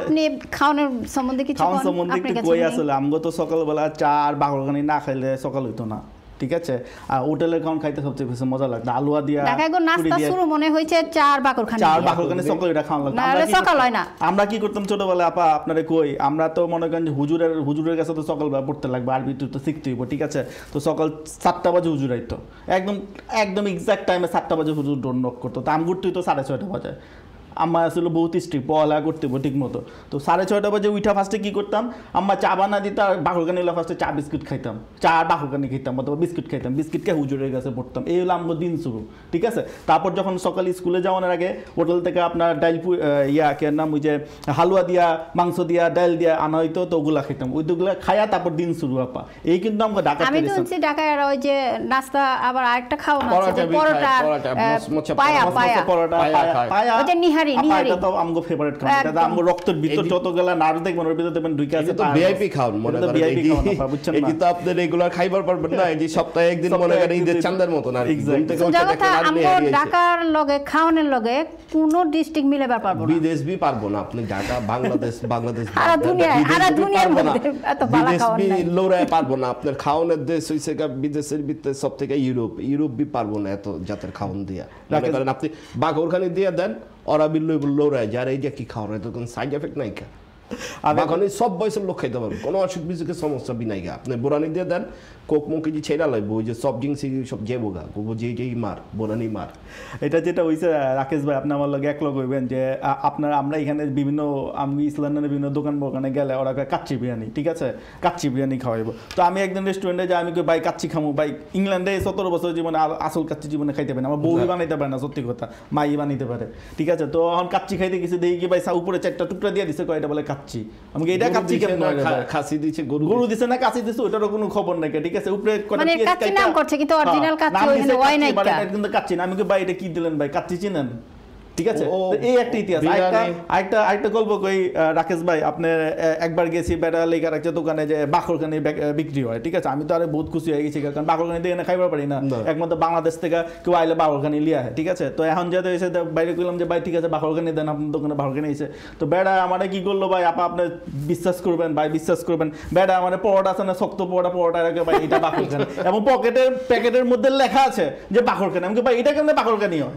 আপনি খাওয়ানোর সম্বন্ধে কিছু সম্বন্ধে একটু কই আসলে আমগো তো সকালবেলা চা আর খানি না খাইলে সকাল হইতো না ঠিক আছে আর হোটেলের খাওয়ান খাইতে সবচেয়ে বেশি মজা লাগতো আলুয়া দিয়া দেখা গো নাস্তা শুরু মনে হইছে চার বাকরখানে চার বাকরখানে সকালে এটা খাওয়ান লাগে আমরা সকাল হয় না আমরা কি করতাম ছোটবেলায় আপা আপনারে কই আমরা তো মনে করেন হুজুরের হুজুরের কাছে তো সকাল সকালবেলা পড়তে লাগবে আর আরবি তো শিখতে হইব ঠিক আছে তো সকাল সাতটা বাজে হুজুর আইতো একদম একদম এক্সাক্ট টাইমে সাতটা বাজে হুজুর ডোর নক করতো তো আমগুর তুই তো সাড়ে ছয়টা বাজে আম্মা আসলে বহুত স্ট্রিক পড়ালেখা করতে হবো ঠিক মতো তো সাড়ে ছয়টা বাজে উঠা ফার্স্টে কী করতাম আম্মা চা বানা দিত আর বাহুরকানি হলে ফার্স্টে চা বিস্কুট খাইতাম চা আর বাহুরকানি খেতাম অথবা বিস্কুট খাইতাম বিস্কুট খেয়ে হুজুরের কাছে পড়তাম এই হলো আমার দিন শুরু ঠিক আছে তারপর যখন সকালে স্কুলে যাওয়ানোর আগে হোটেল থেকে আপনার ডাইল ইয়া কে নাম ওই যে হালুয়া দিয়া মাংস দিয়া ডাইল দিয়া আনা হইতো তো ওগুলা খাইতাম ওই দুগুলো খাইয়া তারপর দিন শুরু আপা এই কিন্তু আমাকে ঢাকা আমি শুনছি ঢাকায় আর ওই যে নাস্তা আবার আরেকটা খাওয়া আছে পরোটা পরোটা পায়া পায়া পরোটা পায়া পায়া নিহারি বি লড়াই না আপনার খাওনের দেশ হইছে বিদেশের ভিতরে সব থেকে ইউরোপ ইউরোপ বি পারবো না এত জাতের খাওন দিয়া আপনি বাঘরখানি দিয়ে দেন और अभी लोग लो रह जा रहे जबकि खाओ रहे तो साइड इफेक्ट नहीं क्या আর এখন এই সব বয়সের লোক খাইতে পারবো কোনো অসুখ বিসুখে সমস্যা বিনাই গা আপনি বোরানি দিয়ে দেন কোক মুখে যে ছেড়া লাগবে ওই যে সব জিনিস সব যে বোগা গোবো যে যেই মার বোরানি মার এটা যেটা হয়েছে রাকেশ ভাই আপনি আমার লগে এক লগ হইবেন যে আপনার আমরা এখানে বিভিন্ন আমি ইসলামের বিভিন্ন দোকান বোকানে গেলে ওরা কাচ্চি বিরিয়ানি ঠিক আছে কাচ্চি বিরিয়ানি খাওয়াইবো তো আমি একদিন রেস্টুরেন্টে যাই আমি ভাই কাচ্চি খামু ভাই ইংল্যান্ডে সতেরো বছর জীবনে আসল কাচ্চি জীবনে খাইতে পারে আমার বউই বানাইতে পারে না সত্যি কথা মাই বানাইতে পারে ঠিক আছে তো এখন কাচ্চি খাইতে গেছি দেখি কি ভাই উপরে চারটা টুকরা দিয়ে দিছে কয়টা বলে খাচ্ছি আমাকে এটা খাচ্ছি কেন খাসি দিছে গরু গরু দিছে না কাচ্ছি দিছে ওটারও কোনো খবর নাই ঠিক আছে উপরে মানে কাচ্ছি নাম করছে কিন্তু অরিজিনাল কাচ্ছি ওই নাই কিন্তু কাচ্ছি না আমাকে ভাই এটা কি দিলেন ভাই কাচ্ছি চিনেন ঠিক আছে এই একটা ইতিহাস আরেকটা আরেকটা গল্প কই রাকেশ ভাই আপনি একবার গেছি বেটা লেখার একটা দোকানে যে বিক্রি হয় ঠিক আছে আমি তো আরে বহুত খুশি হয়ে গেছি কারণ দিয়ে পারি না একমাত্র বাংলাদেশ থেকে কেউ আইলে লিয়া হয় ঠিক আছে তো এখন বাইরে করলাম যে ভাই ঠিক আছে দেন আপনার দোকানে এসে তো বেড়া আমার কি করলো ভাই আপা আপনি বিশ্বাস করবেন ভাই বিশ্বাস করবেন বেড়া আমার পরোটা আছে না শক্ত পরোটা পরোটা রাখে ভাই এটা বাকরখানি এবং পকেটের প্যাকেটের মধ্যে লেখা আছে যে বাকরখানি আমাকে ভাই এটা কেন বাখরখানি হয়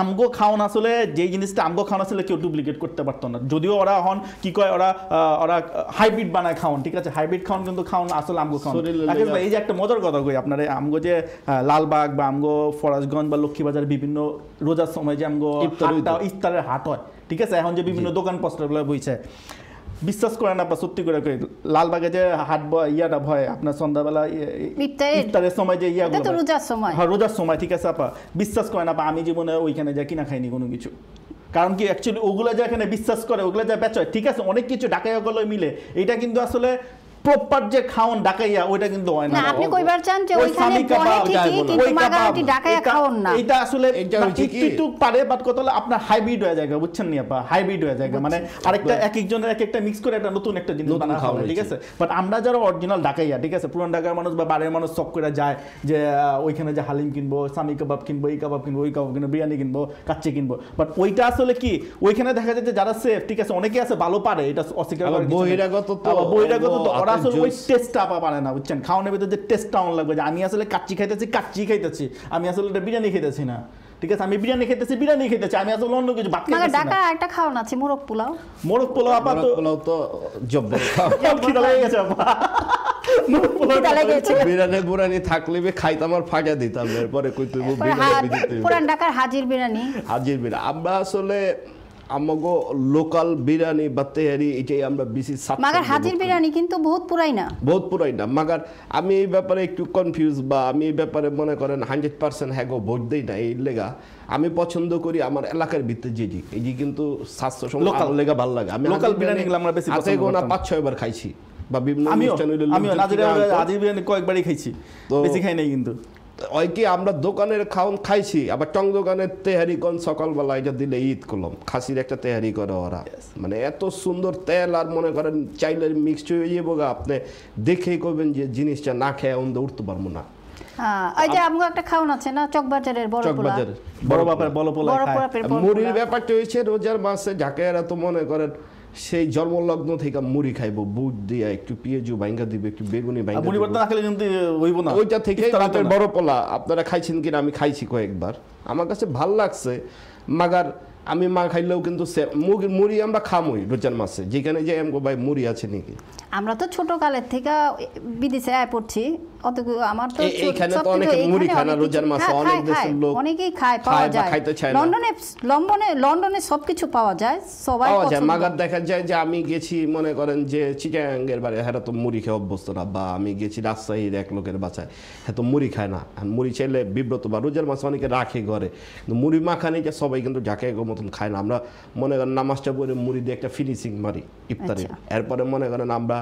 আমগো খাওয়ান আসলে যেই জিনিসটা আমগো খাওয়ান আসলে কেউ ডুপ্লিকেট করতে পারতো না যদিও ওরা হন কি কয় ওরা ওরা হাইব্রিড বানায় খাওয়ান ঠিক আছে হাইব্রিড খাওয়ান কিন্তু খাওয়ান আসলে আমগো খাওয়ান এই যে একটা মজার কথা কই আপনার আমগো যে লালবাগ বা আমগো ফরাজগঞ্জ বা লক্ষ্মীবাজার বিভিন্ন রোজার সময় যে আমগো ইফতারের হাট হয় ঠিক আছে এখন যে বিভিন্ন দোকান পস্টার বইছে বিশ্বাস করে না বা সত্যি করে লালবাগে যে হাট ইয়াটা ভয় আপনার সন্ধ্যাবেলা ইফতারের সময় যে ইয়া রোজার সময় হ্যাঁ রোজার সময় ঠিক আছে আপা বিশ্বাস করে না বা আমি জীবনে ওইখানে যা কিনা খাইনি কোনো কিছু কারণ কি অ্যাকচুয়ালি ওগুলো যে এখানে বিশ্বাস করে ওগুলো যা বেচয় ঠিক আছে অনেক কিছু ডাকাই গলো মিলে এটা কিন্তু আসলে প্রপার যে খাওন ডাকাইয়া ওইটা কিন্তু হয় না আপনি কইবার চান যে ওইখানে বলে ঠিকই কিন্তু মাগাটি ডাকাইয়া খাওন না এটা আসলে মানে একটু পারে বাট কত হলো আপনার হাইব্রিড হয়ে যায় বুঝছেন নি আপা হাইব্রিড হয়ে যায় মানে আরেকটা হ্যাঁ। এক একজনের এক একটা মিক্স করে একটা নতুন একটা জিনিস বানানো হবে ঠিক আছে বাট আমরা যারা অরিজিনাল ডাকাইয়া ঠিক আছে পুরান ঢাকার মানুষ বা বাড়ির মানুষ সব করে যায় যে ওইখানে যে হালিম কিনবো সামি কাবাব কিনবো এই কাবাব কিনবো ওই কাবাব কিনবো বিরিয়ানি কিনবো কাচ্চি কিনবো বাট ওইটা আসলে কি ওইখানে দেখা যাচ্ছে যে যারা সেফ ঠিক আছে অনেকে আছে ভালো পারে এটা অস্বীকার বহিরাগত তো বহিরাগত তো ওরা আসলে ওই টেস্টটা পারে না বুঝছেন খাওয়ানোর ভিতরে যে টেস্টটা অন লাগবে যে আমি আসলে কাচ্চি খাইতেছি কাচ্চি খাইতেছি আমি আসলে বিরিয়ানি খাইতেছি না ঠিক আছে আমি বিরিয়ানি খাইতেছি বিরিয়ানি খাইতেছি আমি আসলে অন্য কিছু বাদ মানে ঢাকা একটা না আছে মোরগ পোলাও মোরগ পোলাও আপা তো পোলাও তো গেছে আপা খাইতাম আর ফাঁকা দিতাম এরপরে হাজির বিরিয়ানি হাজির বিরিয়ানি আমরা আসলে আমগো লোকাল বিরিয়ানি বা তেহারি এটাই আমরা বেশি মাগার হাজির বিরিয়ানি কিন্তু বহুত পুরাই না বহুত পুরাই না মাগার আমি এই ব্যাপারে একটু কনফিউজ বা আমি এই ব্যাপারে মনে করেন হান্ড্রেড পার্সেন্ট হ্যাগো ভোট দেই না এই লেগা আমি পছন্দ করি আমার এলাকার ভিতরে যে জি এই যে কিন্তু স্বাস্থ্য লোকাল লেগা ভালো লাগে আমি লোকাল বিরিয়ানি আমরা বেশি পছন্দ করি পাঁচ ছয় বার খাইছি বা বিভিন্ন অনুষ্ঠানে আমি আমিও নাজিরা আজির কয়েকবারই খাইছি বেশি খাই নাই কিন্তু ওই কি আমরা দোকানের খাওন খাইছি আবার টং দোকানের তেহারিকন সকালবেলা এটা দিলে ঈদ কলম খাসির একটা তেহারি করে ওরা মানে এত সুন্দর তেল আর মনে করেন চাইলে মিক্সড হয়ে যাবো গা আপনি দেখেই করবেন যে জিনিসটা না খেয়ে অন্ধ উঠতে পারবো না হ্যাঁ, মুড়ির ব্যাপারটা হয়েছে রোজার মাসে যাকে এরা তো মনে করেন সেই জন্মলগ্ন থেকে মুড়ি খাইবো বুট দিয়া একটু পেঁয়াজু বাইঙ্গা দিবে একটু বেগুনি ওইটা থেকে বড় পোলা আপনারা খাইছেন কিনা আমি খাইছি কয়েকবার আমার কাছে ভাল লাগছে মাগার আমি মা খাইলেও কিন্তু মুড়ি আমরা খামই রোজার মাসে যেখানে যাই আমি ভাই মুড়ি আছে নাকি আমরা তো ছোটকালের থেকে বিদেশে আয় পড়ছি রোজার মাছ হ্যাঁ, আমি গেছি মনে করেন যে চিটাঙ্গের বাড়ি হ্যাঁ তো মুড়ি খেয়ে অভ্যস্ত না বা আমি গেছি রাজশাহীর এক লোকের বাসায় হ্যাঁ তো মুড়ি খায় না মুড়ি চাইলে বিব্রত বা রোজার মাছ অনেকে রাখে ঘরে মুড়ি মাখানে যে সবাই কিন্তু ঢাকায় মতন খায় না আমরা মনে করেন নামাজটা পরে মুড়ি দিয়ে একটা ফিনিশিং মারি ইফতারে আচ্ছা। এরপরে মনে করেন আমরা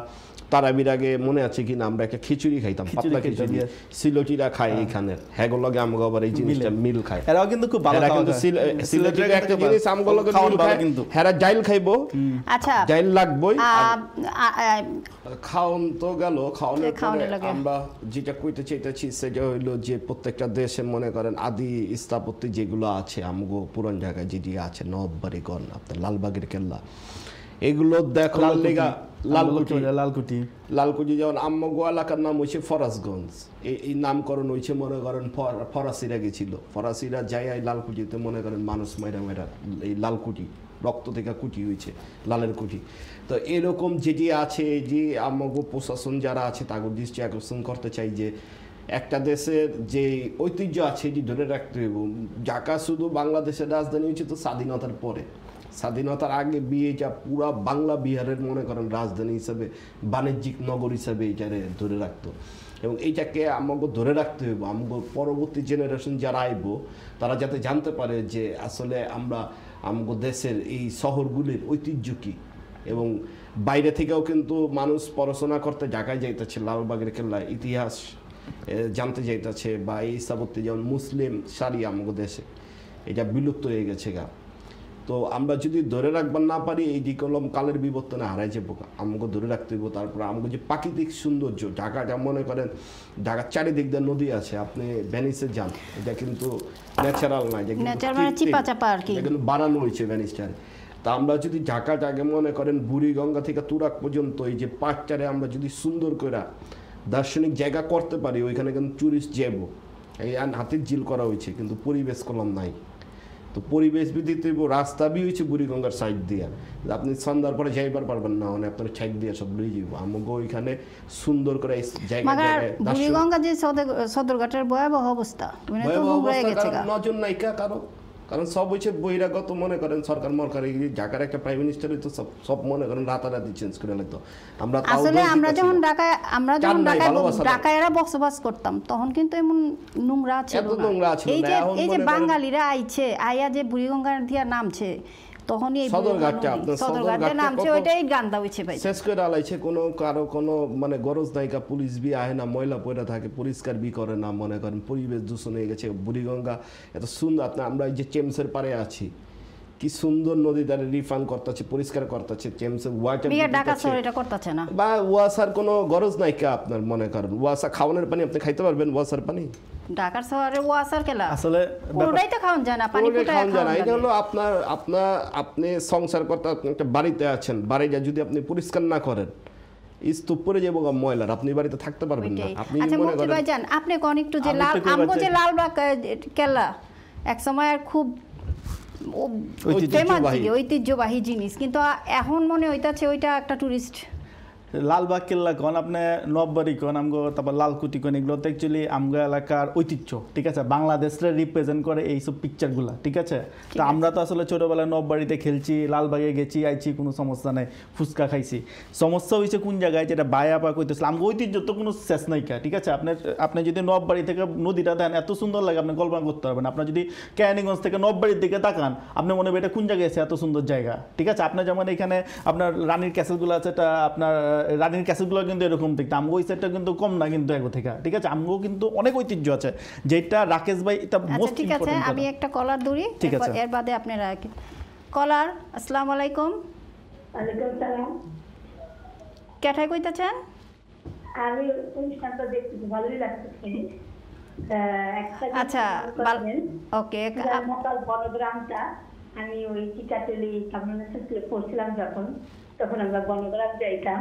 তারাবির আগে মনে আছে কিনা আমরা একটা খিচুড়ি খাইতাম খায় হ্যাঁ। লগে এই জিনিসটা মিল খায় এরাও কিন্তু খুব ভালো কিন্তু একটা জিনিস মিল খায় কিন্তু হেরা জাইল খাইবো আচ্ছা জাইল লাগবই খাওন তো গেল খাওনের পরে আমরা যেটা কইতে চাইতেছি সেটা হইলো যে প্রত্যেকটা দেশে মনে করেন আদি স্থাপত্য যেগুলো আছে আমগো পুরান ঢাকায় যেটি আছে নববাড়িগণ আপনার লালবাগের কেল্লা এগুলো দেখো লেগা লালকুটি লালকুটি লালকুটি যেমন আম্মগো এলাকার নাম হয়েছে ফরাসগঞ্জ এই নামকরণ হয়েছে মনে করেন ফরাসিরা গেছিল ফরাসিরা যাই এই লালকুটিতে মনে করেন মানুষ মাইরা মাইরা এই লালকুটি রক্ত থেকে কুটি হয়েছে লালের কুটি তো এরকম যেটি আছে যে আমগো প্রশাসন যারা আছে তাগর দৃষ্টি আকর্ষণ করতে চাই যে একটা দেশের যে ঐতিহ্য আছে এটি ধরে রাখতে হবে ঢাকা শুধু বাংলাদেশের রাজধানী হয়েছে তো স্বাধীনতার পরে স্বাধীনতার আগে বিয়ে যা পুরা বাংলা বিহারের মনে করেন রাজধানী হিসাবে বাণিজ্যিক নগর হিসাবে এইটারে ধরে রাখতো এবং এইটাকে আমাকে ধরে রাখতে হইব আমাকে পরবর্তী জেনারেশন যারা আইব তারা যাতে জানতে পারে যে আসলে আমরা আমাকে দেশের এই শহরগুলির ঐতিহ্য কী এবং বাইরে থেকেও কিন্তু মানুষ পড়াশোনা করতে ঢাকায় যাইতেছে লালবাগের কেল্লায় ইতিহাস জানতে যাইতেছে বা এই সাবত্তে যেমন মুসলিম সারি আমাকে দেশে এটা বিলুপ্ত হয়ে গেছে গা তো আমরা যদি ধরে রাখবার না পারি এই কলম কালের বিবর্তনে হারাই যাবো আমাকে ধরে রাখতে হইব তারপর আমাকে যে প্রাকৃতিক সৌন্দর্য ঢাকাটা মনে করেন ঢাকার চারিদিক দিয়ে নদী আছে আপনি ভ্যানিসে যান এটা কিন্তু ন্যাচারাল না এটা কিন্তু মানে বাড়ানো হয়েছে ভ্যানিসটার তা আমরা যদি ঢাকাটাকে মনে করেন বুড়িগঙ্গা থেকে তুরাক পর্যন্ত এই যে পাটচারে আমরা যদি সুন্দর করে দার্শনিক জায়গা করতে পারি ওইখানে কিন্তু টুরিস্ট যাবো এই হাতের জিল করা হয়েছে কিন্তু পরিবেশ কলম নাই তো পরিবেশ তো রাস্তা বি হয়েছে বুড়িগঙ্গার সাইড দিয়ে আপনি সন্ধ্যার পরে যাইবার পারবেন না মানে আপনার সাইড দিয়ে সব লই যাবো আমাকে ওইখানে সুন্দর করে জায়গা বুড়িগঙ্গা যে সদরঘাটের ভয়াবহ অবস্থা মানে ভয়াবহ নজর নাইকা কারো কারণ সব হচ্ছে বহিরাগত মনে করেন সরকার মরকার ঢাকার একটা প্রাইম মিনিস্টার তো সব সব মনে করেন রাতারাতি চেঞ্জ করে লাগতো আমরা আসলে আমরা যখন ঢাকায় আমরা যখন ঢাকায় ঢাকায়রা বসবাস করতাম তখন কিন্তু এমন নোংরা ছিল না এই যে বাঙালিরা আইছে আইয়া যে বুড়িগঙ্গা দিয়া নামছে তখনই এই সদরঘাটটা আপনার সদরঘাটটা নামছে ওইটাই গান্দা হইছে ভাই শেষ করে আলাইছে কোনো কারো কোনো মানে গরজ নায়িকা পুলিশ বি আহে না ময়লা পয়লা থাকে পরিষ্কার বি করে না মনে করেন পরিবেশ দূষণ হয়ে গেছে বুড়িগঙ্গা এত সুন্দর আপনার আমরা এই যে চেমসের পারে আছি কি সুন্দর নদী দাঁড়িয়ে রিফান করতেছে পরিষ্কার করতেছে চেমসে ওয়াটার বিয়া ঢাকা শহরে এটা করতেছে না বা ওয়াসার কোনো গরজ নাই কি আপনার মনে করেন ওয়াসা খাওয়ানোর পানি আপনি খাইতে পারবেন ওয়াসার পানি ঢাকার শহরে ওয়াসার কেলা আসলে ওটাই তো খাওয়ান জানা পানি কোথায় খাওয়ান জানা এটা হলো আপনার আপনার আপনি সংসার করতে আপনি একটা বাড়িতে আছেন বাড়িটা যদি আপনি পরিষ্কার না করেন স্তূপ পরে যাবো ময়লার আপনি বাড়িতে থাকতে পারবেন না আপনি আচ্ছা, আপনি কোন একটু যে লাল আমগো যে লাল কেলা এক সময় খুব ঐতিহ্যবাহী জিনিস কিন্তু এখন মনে হইতাছে ওইটা একটা টুরিস্ট লালবাগ কেল্লা কন আপনি নববাড়ি কন আমগো তারপর লালকুটি কন এগুলো তো অ্যাকচুয়ালি আমগো এলাকার ঐতিহ্য ঠিক আছে বাংলাদেশরে রিপ্রেজেন্ট করে এইসব পিকচারগুলো ঠিক আছে তো আমরা তো আসলে ছোটোবেলায় নববাড়িতে খেলছি লালবাগে গেছি আইছি কোনো সমস্যা নাই ফুচকা খাইছি সমস্যা হয়েছে কোন জায়গায় যেটা বায়া পা কইতেছিল আমগো ঐতিহ্য তো কোনো শেষ নাইকা ঠিক আছে আপনি আপনি যদি নববাড়ি থেকে নদীটা দেন এত সুন্দর লাগে আপনি কল্পনা করতে পারবেন আপনার যদি কেরানীগঞ্জ থেকে নববাড়ির দিকে তাকান আপনি মনে হবে এটা কোন জায়গায় আছে এত সুন্দর জায়গা ঠিক আছে আপনার যেমন এখানে আপনার রানীর ক্যাসেলগুলো আছে এটা আপনার রানীর ক্যাসেটগুলো কিন্তু এরকম দেখতে আমগো ওই সেটটা কিন্তু কম না কিন্তু এগো থেকে ঠিক আছে আমগো কিন্তু অনেক ঐতিহ্য আছে যেটা রাকেশ ভাই এটা মোস্ট আচ্ছা, ঠিক আছে আমি একটা কলার ধরি এর বাদে আপনারা কি কলার আসসালামু আলাইকুম ওয়ালাইকুম সালাম কেঠায় কইতাছেন আমি অনুষ্ঠানটা দেখতে ভালোই লাগতেছে আচ্ছা আমি ওই চিকাটলি কমিউনিকেশন পড়ছিলাম যখন তখন আমরা বনগ্রাম যাইতাম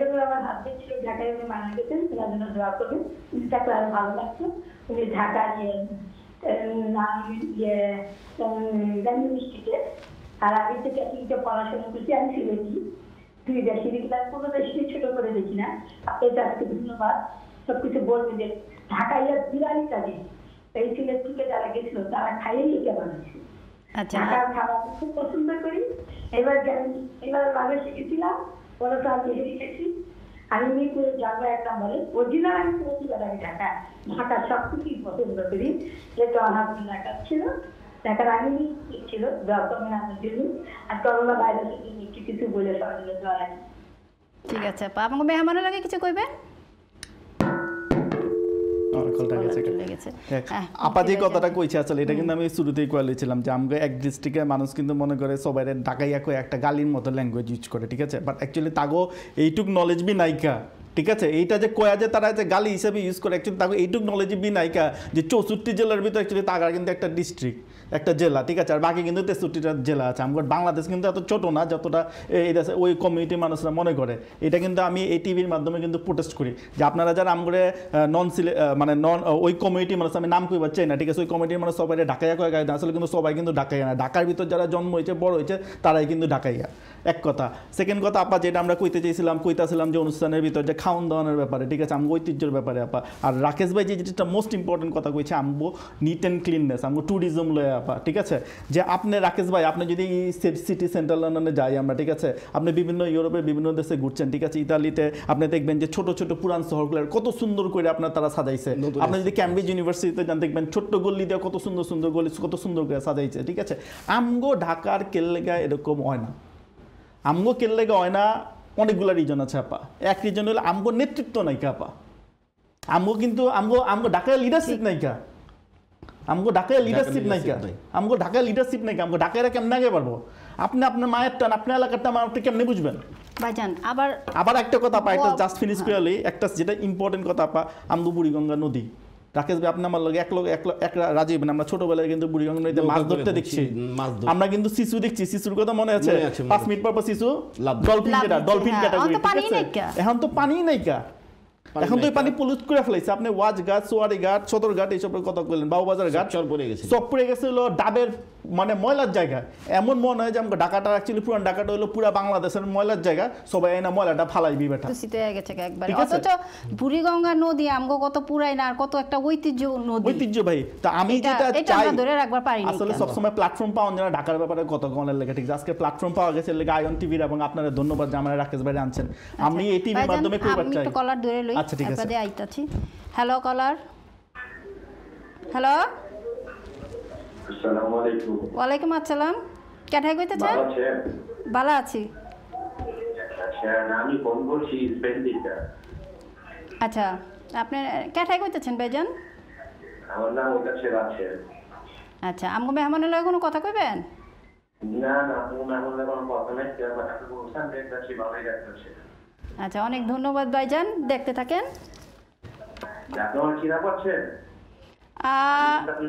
তো আমার হাজবেন্ড ছিল ঢাকায় উনি মারা গেছেন তার জন্য দোয়া করবেন উনি থাকলে আরো ভালো লাগতো উনি ঢাকা ইয়ে, আর তো ক্যাটিংটা পড়াশোনা করছি আমি দুই কোনো ছোট করে দেখি না আজকে ধন্যবাদ বলবে যে বিরানি কাজে এই থেকে যারা গেছিল তারা খাইয়েই এটা বানাচ্ছে ঢাকার খাবার খুব পছন্দ করি এবার এবার শিখেছিলাম বলো তো আমি হেরিটা কি আমি মেয়েপুরের জন্ম এক আমি করেছি বেলাকে ঢাকা ঢাকা সব কিছুই পছন্দ করি যেহেতু আমার লেখা ছিল লেখার ছিল জন্য আর করোনা ভাইরাসের জন্য একটু কিছু বলে সরঞ্জাম ঠিক আছে আপনাকে মেহমানের লাগে কিছু কইবেন চলে হ্যাঁ, কথাটা কইছে আসলে এটা কিন্তু আমি শুরুতেই কয়ে লইছিলাম যে আমরা এক ডিস্ট্রিক্টের মানুষ কিন্তু মনে করে সবাই ডাকাইয়া কয়ে একটা গালির মতো ল্যাঙ্গুয়েজ ইউজ করে ঠিক আছে বাট অ্যাকচুয়ালি তাগো এইটুক নলেজ বি নাইকা ঠিক আছে এইটা যে কয়া যে তারা যে গালি হিসেবে ইউজ করে অ্যাকচুয়ালি তাকে এইটুক নলেজ বি নাইকা যে চৌষট্টি জেলার ভিতরে অ্যাকচুয়ালি তাগার কিন্তু একটা ডিস্ট্রিক্ট একটা জেলা ঠিক আছে আর বাকি কিন্তু তেষট্টিটা জেলা আছে আমার বাংলাদেশ কিন্তু এত ছোট না যতটা এই দেশে ওই কমিউনিটির মানুষরা মনে করে এটা কিন্তু আমি এই টিভির মাধ্যমে কিন্তু প্রোটেস্ট করি যে আপনারা যারা আমগরে নন সিলে মানে নন ওই কমিউনিটির মানুষ আমি নাম কইবার চাই না ঠিক আছে ওই কমিউনিটির মানুষ সবাই ঢাকাইয়া কয়ে গায়ে আসলে কিন্তু সবাই কিন্তু ঢাকাইয়া না ঢাকার ভিতর যারা জন্ম হয়েছে বড় হয়েছে তারাই কিন্তু ঢাকাইয়া এক কথা সেকেন্ড কথা আপা যেটা আমরা কইতে চেয়েছিলাম কইতাছিলাম যে অনুষ্ঠানের ভিতর যে খাওয়ান দাওয়ানোর ব্যাপারে ঠিক আছে আমি ঐতিহ্যের ব্যাপারে আপা আর রাকেশ ভাই যে যেটা মোস্ট ইম্পর্টেন্ট কথা কইছে আমগো নিট অ্যান্ড ক্লিননেস আমগো ট্যুরিজম লয়ে ব্যাপার ঠিক আছে যে আপনি রাকেশ ভাই আপনি যদি সিটি সেন্ট্রাল লন্ডনে যাই আমরা ঠিক আছে আপনি বিভিন্ন ইউরোপে বিভিন্ন দেশে ঘুরছেন ঠিক আছে ইতালিতে আপনি দেখবেন যে ছোট ছোট পুরান শহরগুলো কত সুন্দর করে আপনার তারা সাজাইছে আপনি যদি ক্যামব্রিজ ইউনিভার্সিটিতে যান দেখবেন ছোট্ট গল্লি দিয়ে কত সুন্দর সুন্দর গলি কত সুন্দর করে সাজাইছে ঠিক আছে আমগো ঢাকার কেল্লেগা এরকম হয় না আমগো কেল্লেগা হয় না অনেকগুলো রিজন আছে আপা এক রিজন হলো আমগো নেতৃত্ব নাইকা আপা আমগো কিন্তু আমগো আমগো ঢাকায় লিডারশিপ নাইকা আমগো ঢাকায় লিডারশিপ নাই আমগো ঢাকায় লিডারশিপ নাই আমগো ঢাকায় কেমন আগে পারবো আপনি আপনার মায়ের টান আপনার এলাকার টান আপনি কেমনে বুঝবেন ভাইজান আবার আবার একটা কথা পা একটা জাস্ট ফিনিশ করে লই একটা যেটা ইম্পর্টেন্ট কথা পা আমগো বুড়িগঙ্গা নদী রাকেশ ভাই আপনি আমার লগে এক এক এক রাজীব আমরা ছোটবেলায় কিন্তু বুড়িগঙ্গা নদীতে মাছ ধরতে দেখছি আমরা কিন্তু শিশু দেখছি শিশুর কথা মনে আছে পাঁচ মিনিট পর পর শিশু ডলফিন কেটা ডলফিন কাটা এখন তো পানি নাই কা এখন তো পানি পলুট করে ফেলাইছে আপনি ওয়াজ ঘাট সোয়ারি ঘাট সদর ঘাট এইসবের কথা বললেন বাবুবাজার ঘাট চর পড়ে গেছে চর পড়ে গেছে হলো ডাবের মানে ময়লার জায়গা এমন মনে হয় যে আমাকে ঢাকাটা রাখছিল পুরান ঢাকাটা হলো পুরা বাংলাদেশের ময়লার জায়গা সবাই না ময়লাটা ফালাই বেটা অথচ বুড়িগঙ্গা নদী আমগো কত পুরাই না আর কত একটা ঐতিহ্য নদী ঐতিহ্য ভাই তো আমি যেটা চাই ধরে রাখবার পারি আসলে সবসময় প্ল্যাটফর্ম পাওয়া যায় না ঢাকার ব্যাপারে কত গণের লেগে ঠিক আজকে প্ল্যাটফর্ম পাওয়া গেছে লেগে আয়ন টিভির এবং আপনাদের ধন্যবাদ যে আমরা রাকেশ ভাই আনছেন আচ্ছা। আমি এই টিভির মাধ্যমে করবার চাই একটু কলার ধরে লই আচ্ছা ঠিক আছে আপনাদের আইতাছি হ্যালো কলার হ্যালো আসসালামু আলাইকুম ওয়ালাইকুম আসসালাম কেঠাই কইতেছেন ভালো আছি আচ্ছা, আমি স্পেন থেকে আচ্ছা আপনি কেঠাই কইতেছেন ভাইজান আমার নাম আচ্ছা আমগো মেহমানের লগে কোনো কথা কইবেন না না আমগো মেহমানের কোনো কথা নাই কেবল বলছেন ভালোই আচ্ছা অনেক ধন্যবাদ ভাইজান দেখতে থাকেন আপনি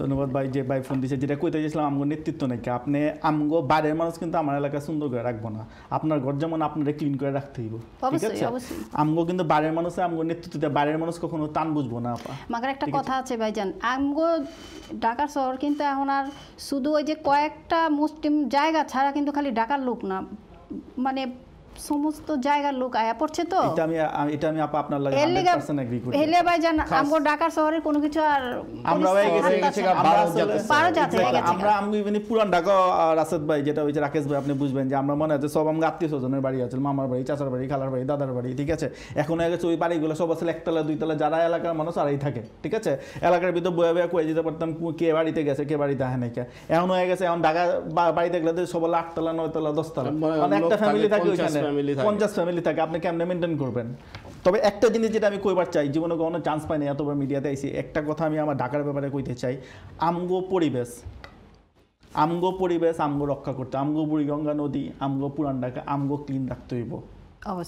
ধন্যবাদ ভাই যে ভাই ফোন দিয়েছে যেটা কইতে গেছিলাম আমগো নেতৃত্ব নাকি আপনি আমগো বাইরের মানুষ কিন্তু আমার এলাকা সুন্দর করে রাখবো না আপনার ঘর যেমন আপনারা ক্লিন করে রাখতে হইব ঠিক আছে আমগো কিন্তু বাইরের মানুষে আমগো নেতৃত্ব দেয় বাইরের মানুষ কখনো টান বুঝবো না আপা মাগার একটা কথা আছে ভাই জান আমগো ঢাকার শহর কিন্তু এখন আর শুধু ওই যে কয়েকটা মুসলিম জায়গা ছাড়া কিন্তু খালি ঢাকার লোক না মানে সমস্ত জায়গার লোক আয়া পড়ছে তো এটা আমি এটা আমি আপা আপনার লাগে 100% এগ্রি করি হেলে ভাই জান আমগো ঢাকা শহরে কোনো কিছু আর আমরা হয়ে গেছে গেছে 12 জাতে 12 জাতে হয়ে গেছে আমরা আমি মানে পুরান ঢাকা রাশেদ ভাই যেটা হইছে রাকেশ ভাই আপনি বুঝবেন যে আমরা মনে আছে সব আমগো আত্মীয় স্বজনের বাড়ি আছে মামার বাড়ি চাচার বাড়ি খালার বাড়ি দাদার বাড়ি ঠিক আছে এখন হয়ে গেছে ওই বাড়িগুলো সব আসলে একতলা দুইতলা যারা এলাকার মানুষ আরই থাকে ঠিক আছে এলাকার ভিতর বয়ে বয়ে কয়ে যেতে পারতাম কে বাড়িতে গেছে কে বাড়িতে আহে নাকি এখন হয়ে গেছে এখন ঢাকা বাড়ি দেখলে সব আটতলা নয়তলা দশতলা মানে একটা ফ্যামিলি থাকে ওইখানে ফ্যামিলি ফ্যামিলি থাকে আপনি কেমনে মেনটেন করবেন তবে একটা জিনিস যেটা আমি কইবার চাই জীবনে কোনো চান্স পাই না এতবার মিডিয়াতে আইসি একটা কথা আমি আমার ঢাকার ব্যাপারে কইতে চাই আমগো পরিবেশ আমগো পরিবেশ আমগো রক্ষা করতে আমগো বুড়িগঙ্গা নদী আমগো পুরান ঢাকা আমগো ক্লিন রাখতে হইব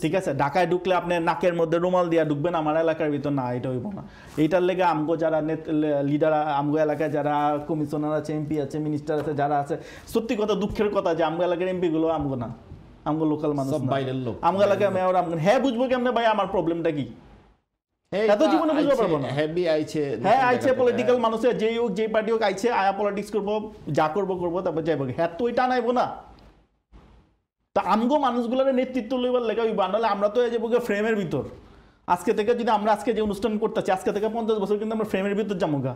ঠিক আছে ঢাকায় ঢুকলে আপনি নাকের মধ্যে রুমাল দিয়া ঢুকবেন আমার এলাকার ভিতর না এটা হইব না এইটার লেগে আমগো যারা লিডার আমগো এলাকায় যারা কমিশনার আছে এমপি আছে মিনিস্টার আছে যারা আছে সত্যি কথা দুঃখের কথা যে আমগো এলাকার এমপিগুলো আমগো না আমগো লোকাল মানুষ সব বাইরের লোক হ্যাঁ বুঝবো কেমনে ভাই আমার প্রবলেমটা কি এত জীবনে বুঝতে পারবো না হ্যাঁ, আইছে হ্যাঁ আইছে পলিটিক্যাল মানুষের হোক পার্টি হোক আইছে আয়া পলিটিক্স করবো যা করবো করবো তারপর যাইব হ্যাঁ তো নাইবো না তা আমগো মানুষগুলোর নেতৃত্ব লইবার লেগে আমরা তো যাবো ফ্রেমের ভিতর আজকে থেকে যদি আমরা আজকে যে অনুষ্ঠান করতেছি আজকে থেকে পঞ্চাশ বছর কিন্তু আমরা ফ্রেমের ভিতর যাবো গা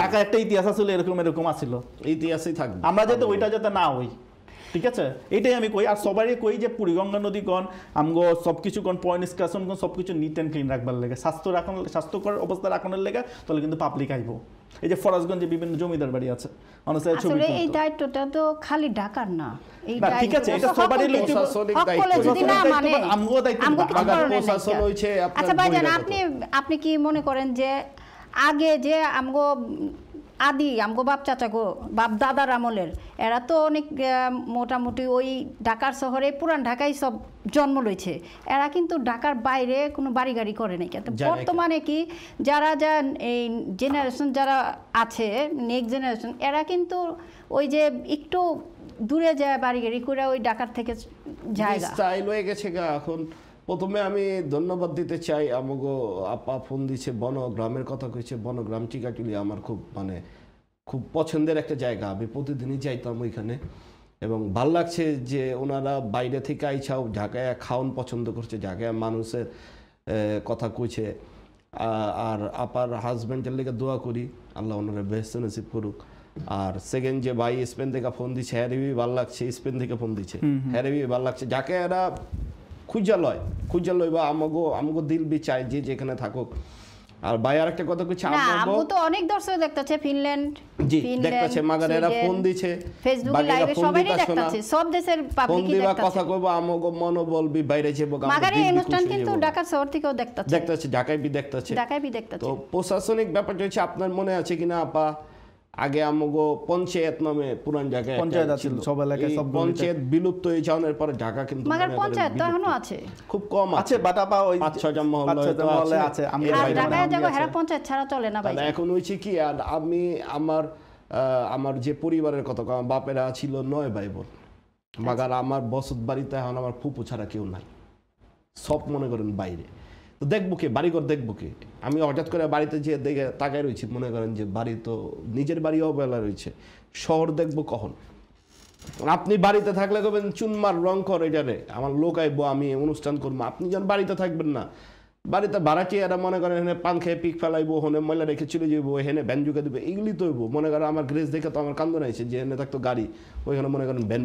ঢাকা একটা ইতিহাস আসলে এরকম এরকম আসিল ইতিহাসই থাকবে আমরা যাতে ওইটা যাতে না হই ঠিক আছে এটাই আমি কই আর সবারই কই যে পুরীগঙ্গা নদী গণ আমগো সব কিছু গণ পয় নিষ্কাশন গণ সব কিছু নিট অ্যান্ড ক্লিন রাখবার লাগে স্বাস্থ্য রাখন স্বাস্থ্যকর অবস্থা রাখনের লেগে তাহলে কিন্তু পাবলিক আইব এই যে ফরাজগঞ্জে বিভিন্ন জমিদার বাড়ি আছে ছবি আসলে এই দায়িত্বটা তো খালি ঢাকার না ঠিক আছে এটা সবারই লইতে যদি না মানে আমগো দায়িত্ব প্রশাসন আচ্ছা, হইছে আচ্ছা ভাইজান আপনি আপনি কি মনে করেন যে আগে যে আমগো আদি আমগো বাপ চাচাগো বাপ দাদার আমলের এরা তো অনেক মোটামুটি ওই ঢাকার শহরে পুরান ঢাকায় সব জন্ম রয়েছে এরা কিন্তু ঢাকার বাইরে কোনো বাড়ি গাড়ি করে নাই কিন্তু বর্তমানে কি যারা যা এই জেনারেশন যারা আছে নেক্সট জেনারেশন এরা কিন্তু ওই যে একটু দূরে যায় বাড়ি গাড়ি করে ওই ঢাকার থেকে যায় স্টাইল হয়ে গেছে গা এখন প্রথমে আমি ধন্যবাদ দিতে চাই আমাগো আপা ফোন দিছে গ্রামের কথা কইছে বন গ্রাম টিকাটুলি আমার খুব মানে খুব পছন্দের একটা জায়গা আমি প্রতিদিনই যাইতাম ওইখানে এবং ভাল লাগছে যে ওনারা বাইরে থেকে আইছাও ঢাকায় খাওন পছন্দ করছে ঢাকায় মানুষের কথা কইছে আর আপার হাজব্যান্ডের লেগে দোয়া করি আল্লাহ ওনারা বেহস্ত নসিব করুক আর সেকেন্ড যে ভাই স্পেন থেকে ফোন দিচ্ছে হ্যারেবি ভাল লাগছে স্পেন থেকে ফোন দিচ্ছে হ্যারেবি ভাল লাগছে যাকে এরা বা চাই যে যেখানে থাকুক আর একটা কথা কিছু তো অনেক দর্শক ফিনল্যান্ড জি মাগার এরা ফোন দিছে লাইভে সবাই সব দেশের কথা কইবো মনোবল বি বাইরে যাব মাগার এই অনুষ্ঠান কিন্তু ঢাকা শহর থেকেও দেখতেছে দেখতেছে ঢাকায় বি দেখতেছে ঢাকায় বি দেখতেছে তো প্রশাসনিক ব্যাপারটা হচ্ছে আপনার মনে আছে কিনা আপা আগে আমগো পঞ্চায়েত নামে পুরান জায়গায় পঞ্চায়েত ছিল সব এলাকায় সব পঞ্চায়েত বিলুপ্ত হয়ে যাওয়ার পরে ঢাকা কিন্তু মানে পঞ্চায়েত তো এখনো আছে খুব কম আছে বাটা আপা ওই পাঁচ ছয়টা মহল্লা আছে আমরা ঢাকায় যাবো হেরা পঞ্চায়েত ছাড়া চলে না ভাই এখন হইছে কি আর আমি আমার আমার যে পরিবারের কথা আমার বাপেরা ছিল নয় ভাই বোন আচ্ছা। মাগার আমার বসত বাড়িতে এখন আমার ফুপু ছাড়া কেউ নাই সব মনে করেন বাইরে তো দেখবো কে বাড়িঘর দেখবো কে আমি হঠাৎ করে বাড়িতে যেয়ে দেখে তাকায় রয়েছি মনে করেন যে বাড়ি তো নিজের বাড়ি অবহেলা রয়েছে শহর দেখবো কখন আপনি বাড়িতে থাকলে করবেন চুনমার রং কর এটারে আমার লোক আইবো আমি অনুষ্ঠান করবো আপনি যখন বাড়িতে থাকবেন না বাড়িতে ভাড়াটি এরা মনে করেন এখানে পান খেয়ে পিক ফেলাইবো হনে ময়লা রেখে চলে যাবো হেনে ভ্যান জুকে দেবে এগুলি তো হইবো মনে করেন আমার গ্রেস দেখে তো আমার কান্দন আইছে যে এনে থাকতো গাড়ি ওইখানে মনে করেন ভ্যান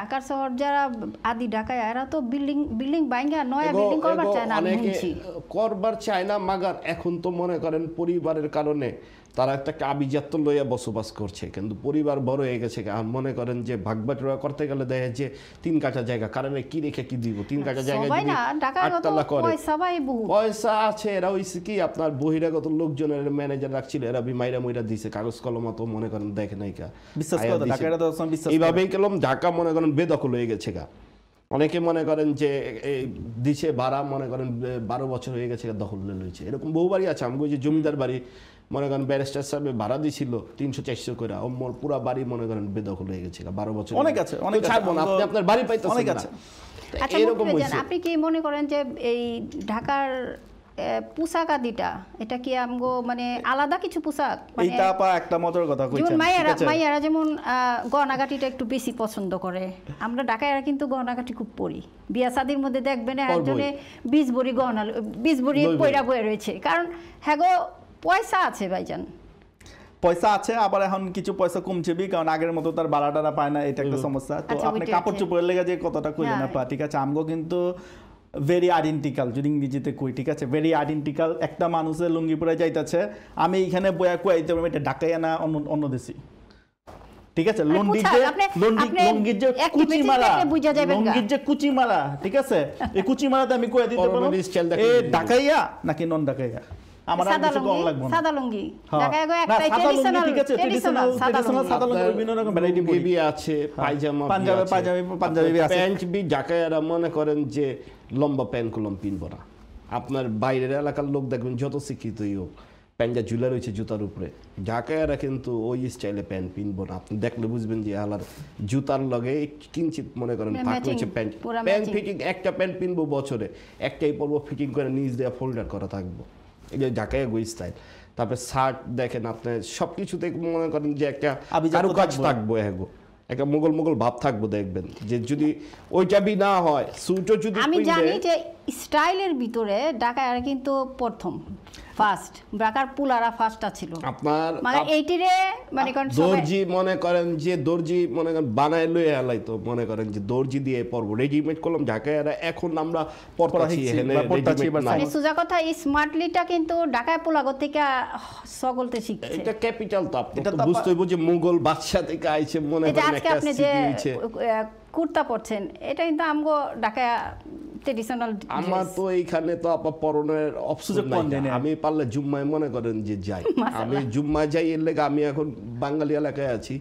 ঢাকার শহর যারা আদি ঢাকায় এরা তো বিল্ডিং বিল্ডিং বাইঙ্গা নয়া বিল্ডিং করবার চায় না করবার চায় না মাগার এখন তো মনে করেন পরিবারের কারণে তারা একটা আবিজাত্য লইয়া বসবাস করছে কিন্তু পরিবার বড় হয়ে গেছে আর মনে করেন যে ভাগ ভাগবাটোয়া করতে গেলে দেখা যাচ্ছে তিন কাটা জায়গা কারণে কি রেখে কি দিব তিন কাটা জায়গা করে পয়সা আছে এরা ওই কি আপনার বহিরাগত লোকজনের ম্যানেজার রাখছিল এরা মাইরা মইরা দিছে কাগজ কলম তো মনে করেন দেখে নাই কা এইভাবেই কেলম ঢাকা মনে করেন বেদখল হয়ে গেছে গা অনেকে মনে করেন যে এই দিছে ভাড়া মনে করেন বারো বছর হয়ে গেছে দখল নিয়ে রয়েছে এরকম বহুবারই আছে আমি বলছি জমিদার বাড়ি মনে করেন ব্যারিস্টার সাহেব ভাড়া দিছিল তিনশো চারশো করে অম্মর পুরা বাড়ি মনে করেন বেদখল হয়ে গেছিল বারো বছর অনেক আছে অনেক ছাড়বো না আপনি আপনার বাড়ি পাইতে অনেক আছে আচ্ছা, আপনি কি মনে করেন যে এই ঢাকার পোশাক আদিটা এটা কি আমগো মানে আলাদা কিছু পোশাক মানে এইটা আপা একটা মজার কথা কইছেন যেমন মাইয়ারা মাইয়ারা যেমন একটু বেশি পছন্দ করে আমরা ঢাকায়রা কিন্তু গহনাগাটি খুব পরি বিয়া সাদির মধ্যে দেখবেন একজনে বিশ বড়ি গহনা বিশ বড়ি পয়রা বয়ে রয়েছে কারণ হ্যাঁ গো পয়সা আছে ভাইজান পয়সা আছে আবার এখন কিছু পয়সা কমছে বি কারণ আগের মতো তার বাড়াটারা পায় না এটা একটা সমস্যা তো আচ্ছা, আপনি কাপড় আচ্ছা। চোপড়ের লেগে যে কতটা কইলেন হ্যাঁ। আপা ঠিক আছে আমগো কিন্তু ভেরি আইডেন্টিক্যাল যদি ইংরেজিতে কই ঠিক আছে ভেরি আইডেন্টিক্যাল একটা মানুষের লুঙ্গি পরে যাইতেছে আমি এখানে বয়া কুয়াইতে পারবো এটা ঢাকাই না অন্য অন্য দেশি ঠিক আছে লুঙ্গি লন্ডিজ যে কুচি কুচিমালা লন্ডিজ যে কুচি কুচিমালা ঠিক আছে এই কুচি কুচিমালাতে আমি কয়ে দিতে পারবো এ ঢাকাইয়া নাকি নন ঢাকাইয়া আমার আর কিছু কম লাগবে হ্যাঁ। না সাদা লুঙ্গি দেখা একটাই সাদা লুঙ্গি বিভিন্ন রকম ভ্যারাইটি বেবি আছে হ্যাঁ। পায়জামা পাঞ্জাবি পাঞ্জাবি পাঞ্জাবি আছে প্যান্ট বি জাকায়ারা মনে করেন যে লম্বা প্যান্ট কলম পিনবো না আপনার বাইরের এলাকার লোক দেখবেন যত শিক্ষিতই হোক প্যান্টটা ঝুলা রয়েছে জুতার উপরে ঢাকায়রা কিন্তু ওই স্টাইলে প্যান্ট পিনবো না আপনি দেখলে বুঝবেন যে আলার জুতার লগে কিঞ্চিত মনে করেন ফাঁক রয়েছে প্যান্ট প্যান্ট ফিটিং একটা প্যান্ট পিনবো বছরে একটাই পরব ফিটিং করে নিজ দেওয়া ফোল্ডার করা থাকবো ঢাকা এগোই স্টাইল তারপরে শার্ট দেখেন আপনি সব কিছুতে মনে করেন যে একটা কাজ থাকবো এগো একটা মোগল মোগল ভাব থাকবো দেখবেন যে যদি ওইটা বি না হয় সুটও যদি আমি জানি যে স্টাইলের ভিতরে ঢাকায় কিন্তু প্রথম ফার্স্ট ঢাকার পুলারা ফার্স্টটা ছিল আপনার মানে এইটিরে মানে কোন দর্জি মনে করেন যে দর্জি মনে করেন বানায় লই আলাই তো মনে করেন যে দর্জি দিয়ে পরব রেডিমেড কলম ঢাকায় এরা এখন আমরা পরতাছি এখানে মানে সুজা কথা স্মার্টলিটা কিন্তু ঢাকায় পোলাগো থেকে সগলতে শিখছে এটা ক্যাপিটাল তো আপনি তো বুঝতে হইব যে মুঘল বাদশা থেকে আইছে মনে করেন একটা আপনি যে কুর্তা পরছেন এটা কিন্তু আমগো ঢাকায় আমার তো এইখানে তো আপা পরনের অপসুযোগ আমি পারলে জুম্মায় মনে করেন যে যাই আমি জুম্মায় যাই এর লেগে আমি এখন বাঙালি এলাকায় আছি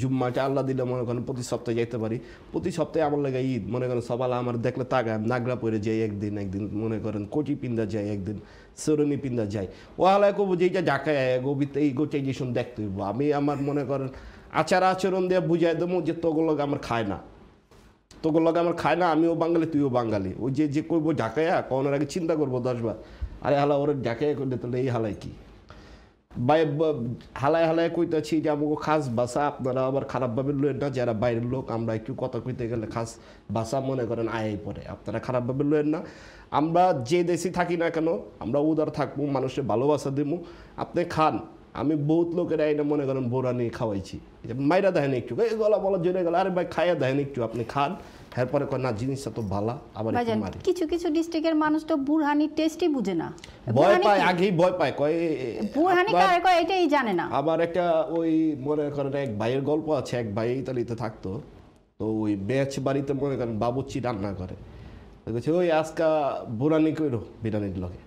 জুম্মাটা আল্লাহ দিলে মনে করেন প্রতি সপ্তাহে যাইতে পারি প্রতি সপ্তাহে আমার লাগে ঈদ মনে করেন সবাই আমার দেখলে তাগায় নাগরা পরে যাই একদিন একদিন মনে করেন কোটি পিন্দা যাই একদিন সরুনি পিন্দা যাই ও আলায় যে যেইটা ঢাকায় গভীরতে এই গোটাই যে দেখতে আমি আমার মনে করেন আচার আচরণ দিয়ে বুঝাই দেবো যে তোগুলো আমার খায় না তোকে লগে আমার খায় না আমিও বাঙালি তুইও বাঙালি ওই যে যে করবো ঢাকাইয়া কখনোর আগে চিন্তা করবো দশবার আরে হালা ওর ঢাকায়া করলে তাহলে এই হালাই কি বাই হালায় হালায় কইতেছি যে আমাকে খাস বাসা আপনারা আবার খারাপভাবে লইয়েন না যারা বাইরের লোক আমরা একটু কথা কইতে গেলে খাস বাসা মনে করেন আয় পরে আপনারা খারাপভাবে লইয়েন না আমরা যে দেশে থাকি না কেন আমরা উদার থাকবো মানুষের ভালোবাসা দেবো আপনি খান আমি বহুত লোকের এটা মনে করেন বোরা নিয়ে খাওয়াইছি মাইরা দেখেন একটু এই গলা বলা জোরে গেল আরে ভাই খাইয়া দেখেন একটু আপনি খান এরপরে কয় না জিনিসটা তো ভালো আবার কিছু কিছু ডিস্ট্রিক্টের মানুষ তো বুরহানির টেস্টই বুঝে না ভয় পায় আগেই ভয় পায় কয় বুরহানি কারে কয় এটাই জানে না আবার একটা ওই মনে করেন এক ভাইয়ের গল্প আছে এক ভাই ইতালিতে থাকতো তো ওই বেচ বাড়িতে মনে করেন বাবুচি রান্না করে ওই আজকা বুরানি কইরো বিরানির লগে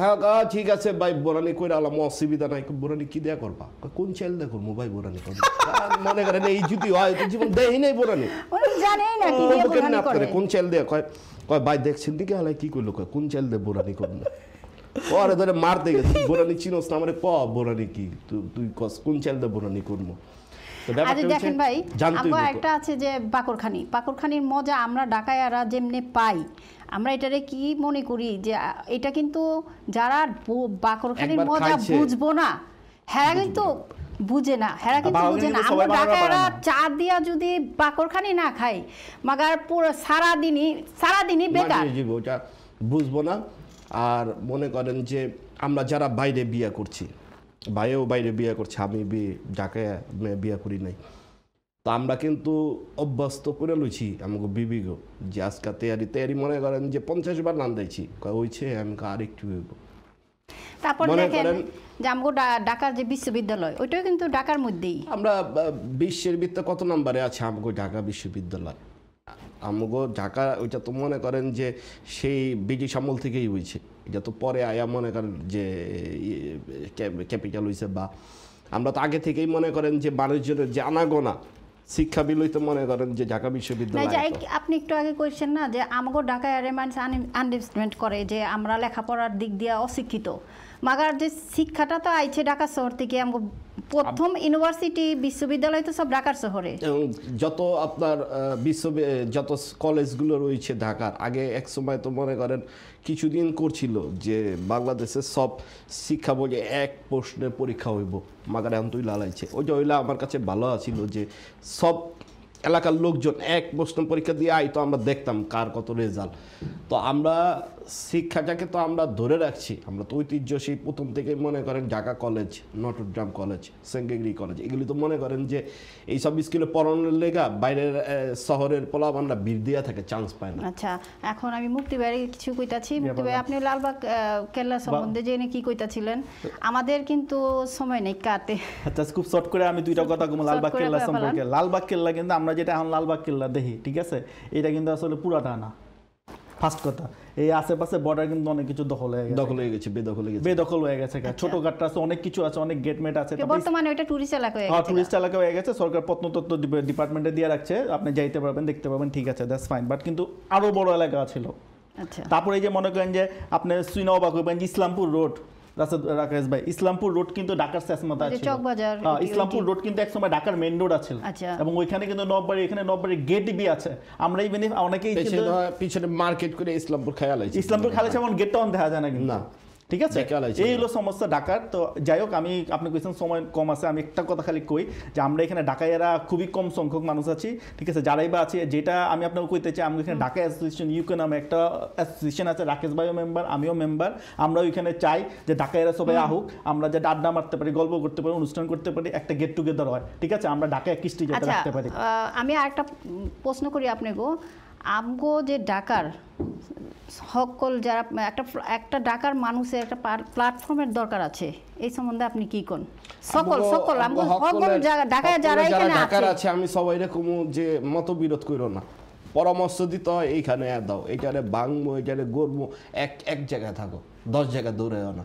হ্যাঁ ঠিক আছে ভাই বোরানি কইরা আলাম অসুবিধা নাই বোরানি কি দেয়া করবা কোন চাইল দেখো বোরানি মনে করেন এই যদি হয় তো জীবন নাই বোরানি জানেই না কি কোন চাইল দেয়া কয় কয় ভাই দেখছেন দিকে কি কইলো কয় কোন চাইল দে বোরানি করবে না ধরে মারতে গেছে বোরানি চিনোস না আমারে ক বোরানি কি তুই কস কোন চাইল দে বোরানি করবো আচ্ছা, দেখেন ভাই আমার একটা আছে যে পাকড়খানি পাকড়খানির মজা আমরা আর যেমনি পাই আমরা এটারে কি মনে করি যে এটা কিন্তু যারা বাকরখানির মজা বুঝবো না হ্যাঁ কিন্তু বুঝে না হ্যাঁ কিন্তু বুঝে না আমরা ঢাকায়রা চা দিয়া যদি বাকরখানি না খাই মাগার পুরো সারাদিনই সারাদিনই বেকার ওটা বুঝবো না আর মনে করেন যে আমরা যারা বাইরে বিয়ে করছি ভাইও বাইরে বিয়ে করছে আমি বি ঢাকায় বিয়ে করি নাই তো আমরা কিন্তু অভ্যস্ত করে লুছি আমাকে বিবিগ যে আজকে তেয়ারি তেয়ারি মনে করেন যে পঞ্চাশ বার নাম দিয়েছি হয়েছে আমি আরেকটু হইব তারপর দেখেন ঢাকার যে বিশ্ববিদ্যালয় ওইটাও কিন্তু ঢাকার মধ্যেই আমরা বিশ্বের বৃত্ত কত আছে আমগো ঢাকা বিশ্ববিদ্যালয় আমগো ঢাকা ওইটা তো মনে করেন যে সেই ব্রিটিশ আমল থেকেই হয়েছে এটা তো পরে আয়া মনে করেন যে ইয়ে, ক্যাপিটাল হয়েছে বা আমরা তো আগে থেকেই মনে করেন যে মানুষজনের যে আনাগোনা শিক্ষা তো মনে করেন যে ঢাকা বিশ্ববিদ্যালয় আপনি একটু আগে কইছেন না যে আমাকে ঢাকা মানুষ আনডিপমেন্ট করে যে আমরা লেখাপড়ার দিক দিয়ে অশিক্ষিত মাগার যে শিক্ষাটা তো আইছে ঢাকা শহর থেকে আমাকে প্রথম ইউনিভার্সিটি বিশ্ববিদ্যালয় তো সব ঢাকার শহরে যত আপনার বিশ্ব যত কলেজগুলো রয়েছে ঢাকার আগে এক সময় তো মনে করেন কিছুদিন করছিল যে বাংলাদেশে সব শিক্ষা বই এক প্রশ্নের পরীক্ষা হইব মাগারে তুই লালাইছে ওই যে ওইলা আমার কাছে ভালো আছিল যে সব এলাকার লোকজন এক প্রশ্ন পরীক্ষা দিয়ে আই তো আমরা দেখতাম কার কত রেজাল্ট তো আমরা শিক্ষাটাকে তো আমরা ধরে রাখছি আমরা তো ঐতিহ্য সেই প্রথম থেকে মনে করেন Dhaka college Notre Dame college Saint Gregory college এগুলি তো মনে করেন যে এই সব স্কুলে পড়ানোর লেগা বাইরের শহরের পোলাবানরা বীর দিয়া থাকে চান্স পাই না আচ্ছা এখন আমি মুক্তি বাইরে কিছু কইতাছি মুক্তি ভাই আপনি লালবাগ কেল্লা সম্বন্ধে জেনে কি কইতাছিলেন আমাদের কিন্তু সময় নেই কাতে আচ্ছা খুব শর্ট করে আমি দুইটা কথা কম লালবাগ কেল্লা সম্পর্কে লালবাগ কেল্লা কিন্তু আমরা আমরা যেটা এখন লালবাগ কিল্লা দেখি ঠিক আছে এটা কিন্তু আসলে পুরাটা না ফার্স্ট কথা এই আশেপাশে বর্ডার কিন্তু অনেক কিছু দখল হয়ে গেছে দখল হয়ে গেছে বেদখল হয়ে গেছে বেদখল হয়ে গেছে আচ্ছা। ছোট ঘাটটা আছে অনেক কিছু আছে অনেক গেটমেট আছে বর্তমানে ওটা টুরিস্ট এলাকা হয়ে হ্যাঁ, গেছে হ্যাঁ টুরিস্ট এলাকা হয়ে গেছে সরকার প্রত্নতত্ত্ব ডিপার্টমেন্টে দিয়ে রাখছে আপনি যাইতে পারবেন দেখতে পারবেন ঠিক আছে দ্যাটস ফাইন বাট কিন্তু আরো বড় এলাকা ছিল আচ্ছা তারপরে এই যে মনে করেন যে আপনি সুইনাও বা করবেন ইসলামপুর রোড রাকেশ ভাই ইসলামপুর রোড কিন্তু ঢাকার শেষ মাথা ইসলামপুর রোড কিন্তু একসময় ঢাকার মেইন রোড আছে এবং ওইখানে কিন্তু নববাড়ি এখানে নববাড়ি গেট বি আছে আমরা ইভেন অনেকেই পিছনে মার্কেট করে ইসলামপুর খেয়াল আছে ইসলামপুর খেয়াল আছে এমন গেটটা দেখা যায় না কিন্তু ঠিক আছে এই হলো সমস্যা ঢাকার তো যাই হোক আমি আপনি কোয়েছেন সময় কম আছে আমি একটা কথা খালি কই যে আমরা এখানে ঢাকাইয়েরা খুবই কম সংখ্যক মানুষ আছি ঠিক আছে যারাই বা আছে যেটা আমি আপনাকে কইতে চাই আমরা এখানে ঢাকা অ্যাসোসিয়েশন ইউকে নামে একটা অ্যাসোসিয়েশন আছে রাকেশ ভাইও মেম্বার আমিও মেম্বার আমরা ওইখানে চাই যে ঢাকাইয়েরা সবাই আহুক আমরা যে আড্ডা মারতে পারি গল্প করতে পারি অনুষ্ঠান করতে পারি একটা গেট টুগেদার হয় ঠিক আছে আমরা ঢাকায় কৃষ্টি যেতে আচ্ছা, রাখতে পারি আমি আর একটা প্রশ্ন করি আপনাকে আমগো যে ডাকার সকল যারা একটা একটা ডাকার মানুষের একটা প্ল্যাটফর্মের দরকার আছে এই সম্বন্ধে আপনি কি কোন সকল সকল আমগো সকল ঢাকায় যারা এখানে আছে আমি সবাই এরকম যে মতবিরোধ কইরো না পরামর্শ দিতে হয় এইখানে দাও এখানে বাংবো এখানে গরমো এক এক জায়গায় থাকো দশ জায়গায় দৌড়েও না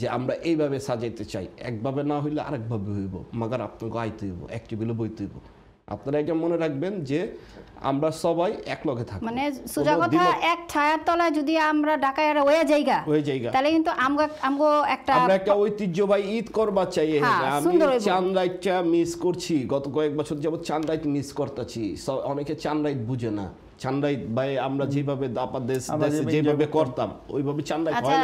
যে আমরা এইভাবে সাজাইতে চাই একভাবে না হইলে আরেকভাবে হইব মাগার আপনাকে আইতে হইব একটি বিলে বইতে হইব আপনারা এটা মনে রাখবেন যে আমরা সবাই এক লগে থাকি মানে সুজা কথা এক ছায়ার তলায় যদি আমরা ঢাকায় আর ওয়া জায়গা ওয়া জায়গা তাহলে কিন্তু আমগা আমগো একটা আমরা একটা ঐতিহ্যবাহী ঈদ করবা চাই হ্যাঁ, আমি চান্দাইটটা মিস করছি গত কয়েক বছর যাবত চান্দাইট মিস করতেছি অনেকে চান্দাইট বুঝে না চান্দাই ভাই আমরা যেভাবে যেভাবে করতাম ওইভাবে আচ্ছা,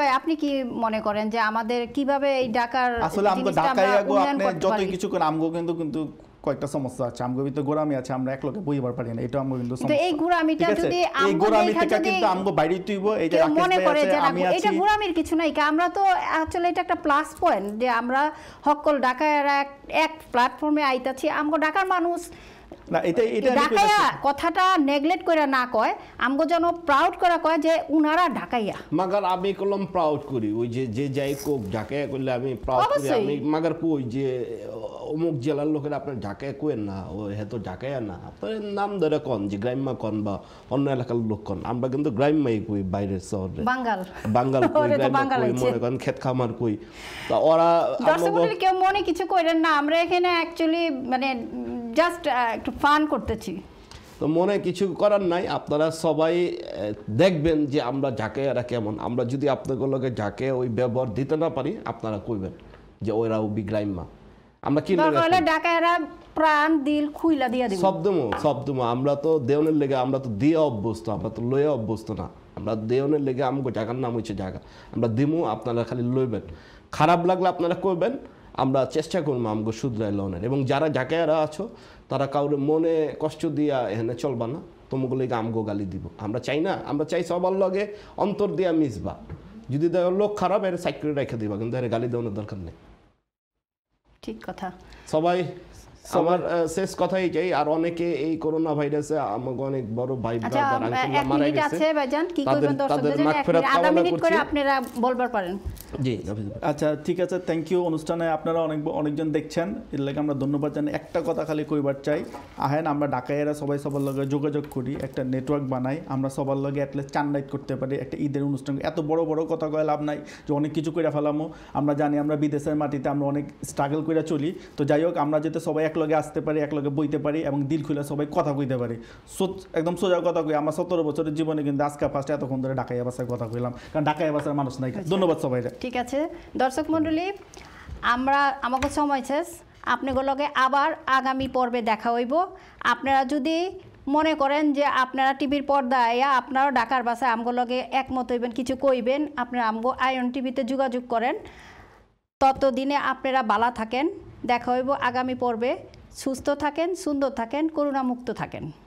ভাই আপনি কি মনে করেন যে আমাদের কিভাবে এই ঢাকার আসলে ঢাকায় আগো আপনি যত কিছু আমগো কিন্তু কিন্তু কয়েকটা সমস্যা আছে আমগো ভিতরে গোরামি আছে আমরা এক লোকে বইবার পারি না এটা আমগো কিন্তু এই গোরামিটা যদি এই গোরামি থেকে কিন্তু আমগো বাইরে তুইব এই যে মনে করে যে এটা গোরামির কিছু নাই আমরা তো আসলে এটা একটা প্লাস পয়েন্ট যে আমরা হকল ঢাকায় এক এক প্ল্যাটফর্মে আইতাছি আমগো ঢাকার মানুষ না এটা এটা ঢাকাইয়া কথাটা নেগলেক্ট করে না কয় আমগো যেন প্রাউড করা কয় যে উনারা ঢাকাইয়া মাগার আমি কলম প্রাউড করি ওই যে যে যাই কোক ঢাকাইয়া করলে আমি প্রাউড করি আমি মাগার কই যে অমুক জেলার লোকের আপনার ঢাকায় কোয়েন না ও হ্যাঁ ঢাকাইয়া না আপনার নাম ধরে কন যে গ্রাম্য কন বা অন্য এলাকার লোক কন আমরা কিন্তু গ্রাম্যাই কই বাইরের শহরে বাঙ্গাল বাঙ্গাল কই বাঙ্গাল মনে কন খেত খামার কই তা ওরা দর্শক কেউ মনে কিছু কইরেন না আমরা এখানে অ্যাকচুয়ালি মানে জাস্ট uh, একটু ফান করতেছি তো মনে কিছু করার নাই আপনারা সবাই দেখবেন যে আমরা যাকে এরা কেমন আমরা যদি আপনাদেরকে যাকে ওই ব্যবহার দিতে না পারি আপনারা কইবেন যে ওরা ও বিগ্রাইম্মা আমরা কি বলে ঢাকা এরা প্রাণ দিল খুইলা দিয়া দিব শব্দমো শব্দমো আমরা তো দেওনের লেগে আমরা তো দিয়ে অভ্যস্ত আমরা তো লয়ে অভ্যস্ত না আমরা দেওনের লেগে আমগো জাগার নাম হচ্ছে জায়গা আমরা দিমু আপনারা খালি লইবেন খারাপ লাগলে আপনারা কইবেন আমরা চেষ্টা করবো আমগো শুধরাই লোনের এবং যারা যাকে যারা আছো তারা কাউরে মনে কষ্ট দিয়া এখানে চলবা না তোমগুলিকে আমগো গালি দিব আমরা চাই না আমরা চাই সবার লগে অন্তর দিয়া মিশবা যদি দেখো লোক খারাপ এর সাইকেল রেখে দিবা কিন্তু এর গালি দেওয়ানোর দরকার নেই ঠিক কথা সবাই আমার শেষ কথাই যাই আর অনেকে এই করোনা ভাইরাসে আমাকে অনেক বড় আচ্ছা, ভাই আচ্ছা ঠিক আছে থ্যাংক ইউ অনুষ্ঠানে আপনারা অনেক অনেকজন দেখছেন এর লাগে আমরা ধন্যবাদ একটা কথা খালি কইবার চাই আহেন আমরা ঢাকাইয়েরা সবাই সবার লগে যোগাযোগ করি একটা নেটওয়ার্ক বানাই আমরা সবার লগে অ্যাটলিস্ট চান্ডাইট করতে পারি একটা ঈদের অনুষ্ঠান এত বড় বড় কথা কয়ে লাভ নাই যে অনেক কিছু করে ফেলামো আমরা জানি আমরা বিদেশের মাটিতে আমরা অনেক স্ট্রাগল করে চলি তো যাই হোক আমরা যেতে সবাই এক একলগে আসতে পারি একলগে বইতে পারি এবং দিল খুলে সবাই কথা কইতে পারি একদম সোজা কথা কই আমার সতেরো বছরের জীবনে কিন্তু আজকে ফার্স্টে এতক্ষণ ধরে ঢাকাইয়া বাসায় কথা কইলাম কারণ ঢাকাইয়া বাসার মানুষ নাই আচ্ছা। ধন্যবাদ সবাই ঠিক আছে দর্শক মন্ডলী আমরা আমাকে সময় শেষ আপনাগুলোকে আবার আগামী পর্বে দেখা হইব আপনারা যদি মনে করেন যে আপনারা টিভির পর্দা আয়া আপনারা ডাকার বাসায় আমগুলোকে একমত হইবেন কিছু কইবেন আপনারা আমগো আয়ন টিভিতে যোগাযোগ করেন ততদিনে আপনারা বালা থাকেন দেখা হইব আগামী পর্বে সুস্থ থাকেন সুন্দর থাকেন করুণামুক্ত থাকেন